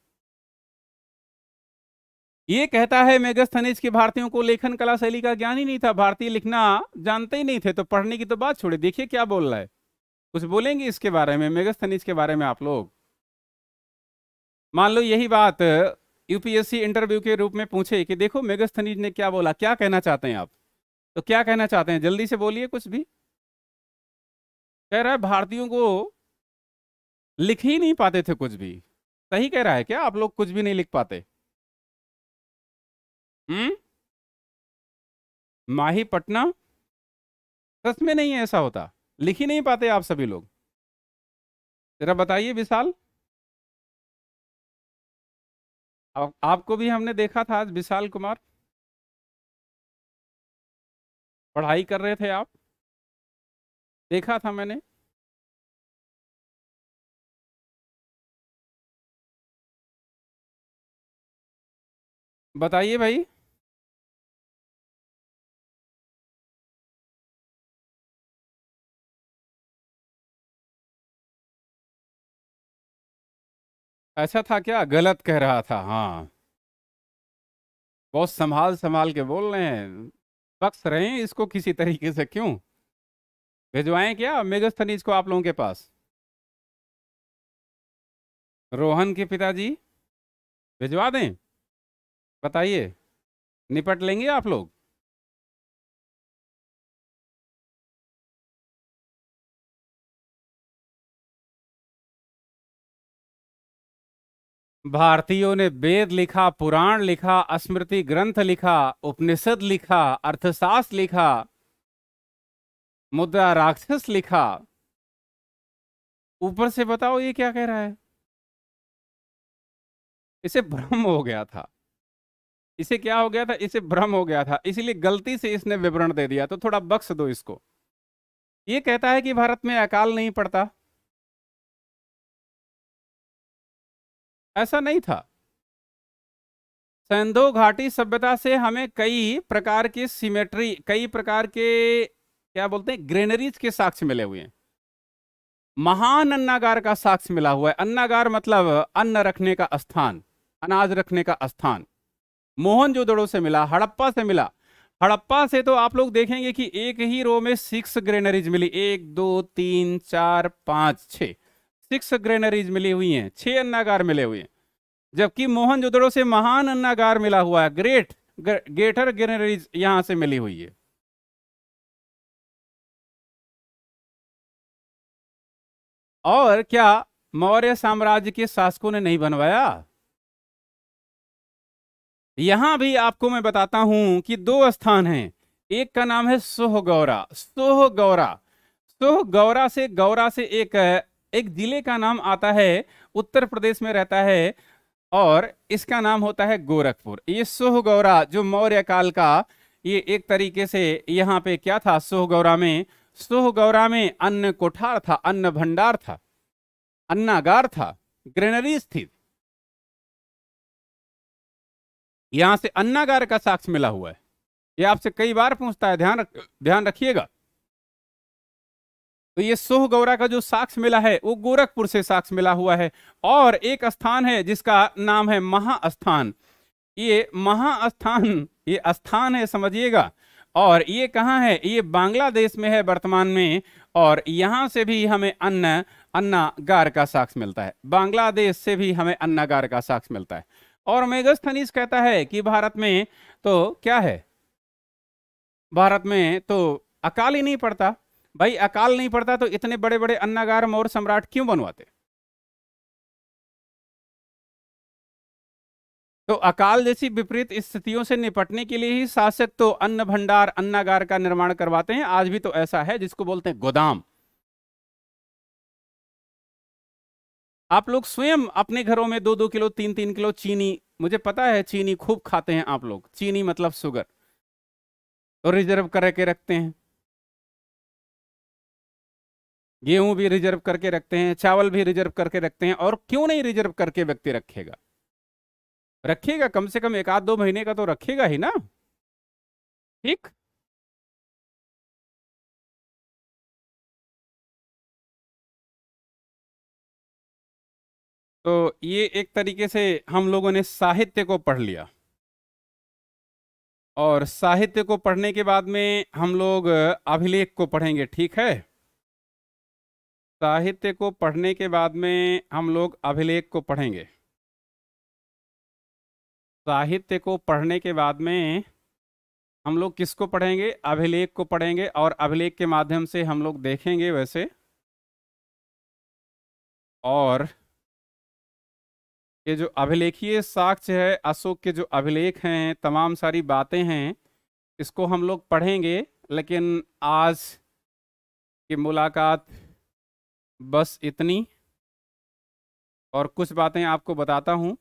ये कहता है मेगस्थनीज के भारतीयों को लेखन कला शैली का ज्ञान ही नहीं था भारतीय लिखना जानते ही नहीं थे तो पढ़ने की तो बात छोड़े देखिए क्या बोल रहा है कुछ बोलेंगे इसके बारे में मेगस्थनीज के बारे में आप लोग मान लो यही बात यूपीएससी इंटरव्यू के रूप में पूछे कि देखो मेगस्थनीज ने क्या बोला क्या कहना चाहते हैं आप तो क्या कहना चाहते हैं जल्दी से बोलिए कुछ भी कह रहा है भारतीयों को लिख ही नहीं पाते थे कुछ भी सही कह रहा है क्या आप लोग कुछ भी नहीं लिख पाते हम्म माही पटना सच में नहीं ऐसा होता लिख ही नहीं पाते आप सभी लोग जरा बताइए विशाल आप, आपको भी हमने देखा था आज विशाल कुमार पढ़ाई कर रहे थे आप देखा था मैंने बताइए भाई ऐसा था क्या गलत कह रहा था हाँ बहुत संभाल संभाल के बोल रहे हैं बक्स रहे हैं इसको किसी तरीके से क्यों भिजवाएं क्या मेगस्थनीज को आप लोगों के पास रोहन के पिताजी भिजवा दें बताइए निपट लेंगे आप लोग भारतीयों ने वेद लिखा पुराण लिखा स्मृति ग्रंथ लिखा उपनिषद लिखा अर्थशास्त्र लिखा मुद्रा राक्षस लिखा ऊपर से बताओ ये क्या कह रहा है इसे भ्रम हो गया था इसे क्या हो गया था इसे भ्रम हो गया था इसीलिए गलती से इसने विवरण दे दिया तो थोड़ा बख्श दो इसको ये कहता है कि भारत में अकाल नहीं पड़ता ऐसा नहीं था सैंधो घाटी सभ्यता से हमें कई प्रकार के सिमेट्री कई प्रकार के क्या बोलते हैं ग्रेनरीज के साक्ष्य मिले हुए हैं महान अन्नागार का साक्ष्य मिला हुआ है अन्नागार मतलब अन्न रखने का स्थान अनाज रखने का स्थान मोहन जोदड़ो से मिला हड़प्पा से मिला हड़प्पा से तो आप लोग देखेंगे कि एक ही रो में सिक्स ग्रेनरीज मिली एक दो तीन चार पांच छ सिक्स ग्रेनरीज मिली हुई हैं छह अन्नागार मिले हुए हैं जबकि मोहन जोदड़ो से महान अन्नागार मिला हुआ है ग्रेट ग्रेटर ग्रेनरीज यहां से मिली हुई है और क्या मौर्य साम्राज्य के शासकों ने नहीं बनवाया यहां भी आपको मैं बताता हूं कि दो स्थान हैं एक का नाम है सोह गौरा सोह गौरा सोह गौरा से गौरा से एक एक जिले का नाम आता है उत्तर प्रदेश में रहता है और इसका नाम होता है गोरखपुर ये सोह गौरा जो मौर्य काल का ये एक तरीके से यहाँ पे क्या था सोह गौरा में सोह गौरा में अन्न कोठार था अन्न भंडार था अन्नागार था ग्रेनरी स्थित यहां से अन्नागार का साक्ष मिला हुआ है यह आपसे कई बार पूछता है ध्यान ध्यान रखिएगा तो ये सोह गौरा का जो साक्ष मिला है वो गोरखपुर से साक्ष मिला हुआ है और एक स्थान है जिसका नाम है महास्थान ये महास्थान ये स्थान है समझिएगा और ये कहाँ है ये बांग्लादेश में है वर्तमान में और यहाँ से भी हमें अन्न अन्नागार का साक्ष मिलता है बांग्लादेश से भी हमें अन्नागार का साक्ष मिलता है और मेगस्थनीस कहता है कि भारत में तो क्या है भारत में तो अकाल ही नहीं पड़ता भाई अकाल नहीं पड़ता तो इतने बड़े बड़े अन्नागार मौर्य सम्राट क्यों बनवाते तो अकाल जैसी विपरीत स्थितियों से निपटने के लिए ही शासक तो अन्न भंडार अन्नागार का निर्माण करवाते हैं आज भी तो ऐसा है जिसको बोलते हैं गोदाम आप लोग स्वयं अपने घरों में दो दो किलो तीन तीन किलो चीनी मुझे पता है चीनी खूब खाते हैं आप लोग चीनी मतलब शुगर और रिजर्व करके रखते हैं गेहूं भी रिजर्व करके रखते हैं चावल भी रिजर्व करके रखते हैं और क्यों नहीं रिजर्व करके व्यक्ति रखेगा रखेगा कम से कम एक आध दो महीने का तो रखेगा ही ना ठीक तो ये एक तरीके से हम लोगों ने साहित्य को पढ़ लिया और साहित्य को पढ़ने के बाद में हम लोग अभिलेख को पढ़ेंगे ठीक है साहित्य को पढ़ने के बाद में हम लोग अभिलेख को पढ़ेंगे साहित्य को पढ़ने के बाद में हम लोग किसको पढ़ेंगे अभिलेख को पढ़ेंगे और अभिलेख के माध्यम से हम लोग देखेंगे वैसे और ये जो अभिलेखीय साक्ष्य है अशोक के जो अभिलेख हैं तमाम सारी बातें हैं इसको हम लोग पढ़ेंगे लेकिन आज की मुलाकात बस इतनी और कुछ बातें आपको बताता हूँ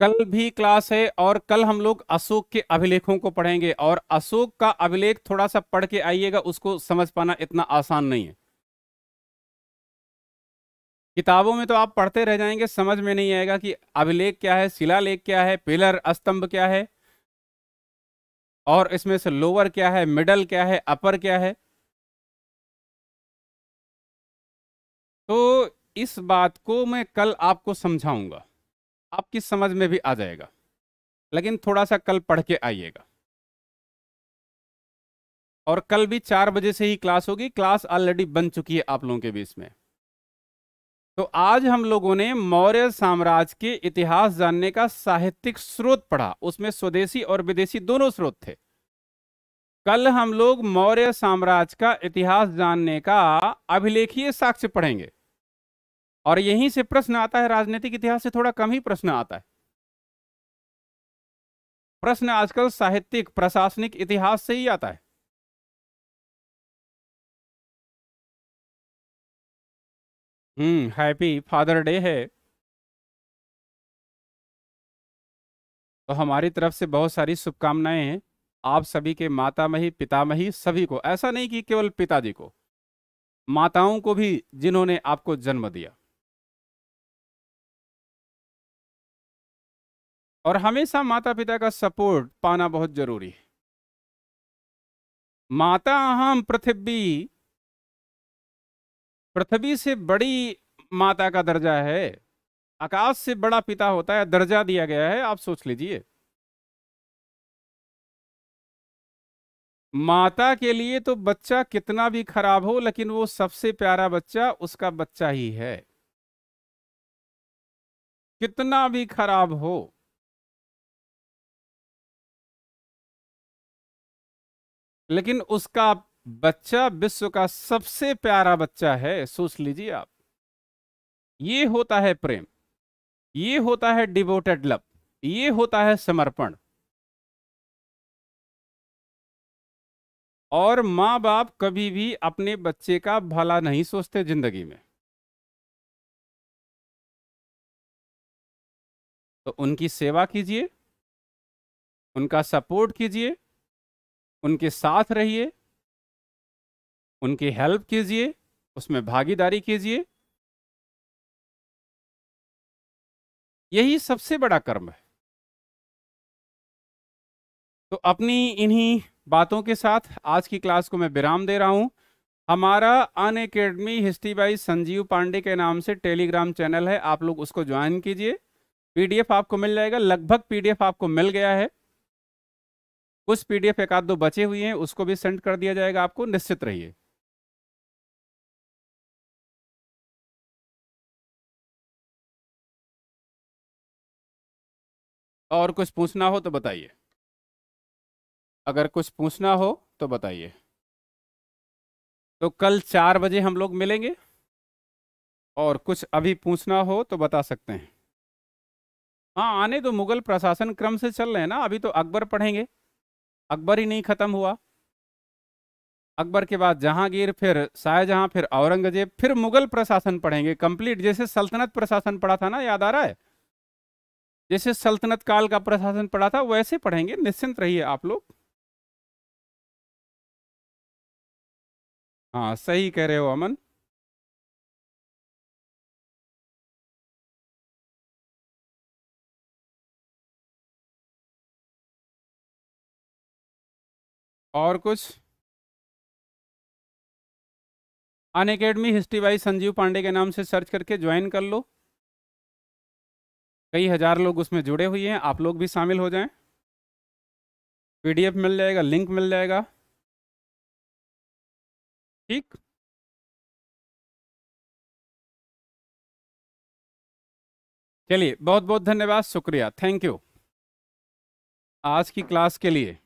कल भी क्लास है और कल हम लोग अशोक के अभिलेखों को पढ़ेंगे और अशोक का अभिलेख थोड़ा सा पढ़ के आइएगा उसको समझ पाना इतना आसान नहीं है किताबों में तो आप पढ़ते रह जाएंगे समझ में नहीं आएगा कि अभिलेख क्या है शिला लेख क्या है पिलर स्तंभ क्या है और इसमें से लोअर क्या है मिडल क्या है अपर क्या है तो इस बात को मैं कल आपको समझाऊंगा आपकी समझ में भी आ जाएगा लेकिन थोड़ा सा कल पढ़ के आइएगा और कल भी चार बजे से ही क्लास होगी क्लास ऑलरेडी बन चुकी है आप लोगों के बीच में तो आज हम लोगों ने मौर्य साम्राज्य के इतिहास जानने का साहित्यिक स्रोत पढ़ा उसमें स्वदेशी और विदेशी दोनों स्रोत थे कल हम लोग मौर्य साम्राज्य का इतिहास जानने का अभिलेखीय साक्ष्य पढ़ेंगे और यहीं से प्रश्न आता है राजनीतिक इतिहास से थोड़ा कम ही प्रश्न आता है प्रश्न आजकल साहित्यिक प्रशासनिक इतिहास से ही आता है हम्म हैप्पी फादर डे है तो हमारी तरफ से बहुत सारी शुभकामनाएं हैं आप सभी के मातामही पितामही सभी को ऐसा नहीं कि केवल पिताजी को माताओं को भी जिन्होंने आपको जन्म दिया और हमेशा माता पिता का सपोर्ट पाना बहुत जरूरी है माता अहम पृथ्वी पृथ्वी से बड़ी माता का दर्जा है आकाश से बड़ा पिता होता है दर्जा दिया गया है आप सोच लीजिए माता के लिए तो बच्चा कितना भी खराब हो लेकिन वो सबसे प्यारा बच्चा उसका बच्चा ही है कितना भी खराब हो लेकिन उसका बच्चा विश्व का सबसे प्यारा बच्चा है सोच लीजिए आप ये होता है प्रेम ये होता है डिवोटेड लव ये होता है समर्पण और माँ बाप कभी भी अपने बच्चे का भला नहीं सोचते जिंदगी में तो उनकी सेवा कीजिए उनका सपोर्ट कीजिए उनके साथ रहिए उनकी हेल्प कीजिए उसमें भागीदारी कीजिए यही सबसे बड़ा कर्म है तो अपनी इन्हीं बातों के साथ आज की क्लास को मैं विराम दे रहा हूं हमारा Unacademy history by Sanjeev Pandey के नाम से टेलीग्राम चैनल है आप लोग उसको ज्वाइन कीजिए पीडीएफ आपको मिल जाएगा लगभग पीडीएफ आपको मिल गया है कुछ पीडीएफ एक आध दो बचे हुए हैं उसको भी सेंड कर दिया जाएगा आपको निश्चित रहिए और कुछ पूछना हो तो बताइए अगर कुछ पूछना हो तो बताइए तो कल चार बजे हम लोग मिलेंगे और कुछ अभी पूछना हो तो बता सकते हैं हाँ आने तो मुगल प्रशासन क्रम से चल रहे हैं ना अभी तो अकबर पढ़ेंगे अकबर ही नहीं ख़त्म हुआ अकबर के बाद जहांगीर फिर शाहजहां फिर औरंगजेब फिर मुगल प्रशासन पढ़ेंगे कंप्लीट जैसे सल्तनत प्रशासन पढ़ा था ना याद आ रहा है जैसे सल्तनत काल का प्रशासन पढ़ा था वैसे पढ़ेंगे निश्चिंत रहिए आप लोग हाँ सही कह रहे हो अमन और कुछ Unacademy history wise Sanjeev Pandey के नाम से सर्च करके ज्वाइन कर लो कई हज़ार लोग उसमें जुड़े हुए हैं आप लोग भी शामिल हो जाएं पीडीएफ मिल जाएगा लिंक मिल जाएगा ठीक चलिए बहुत बहुत धन्यवाद शुक्रिया थैंक यू आज की क्लास के लिए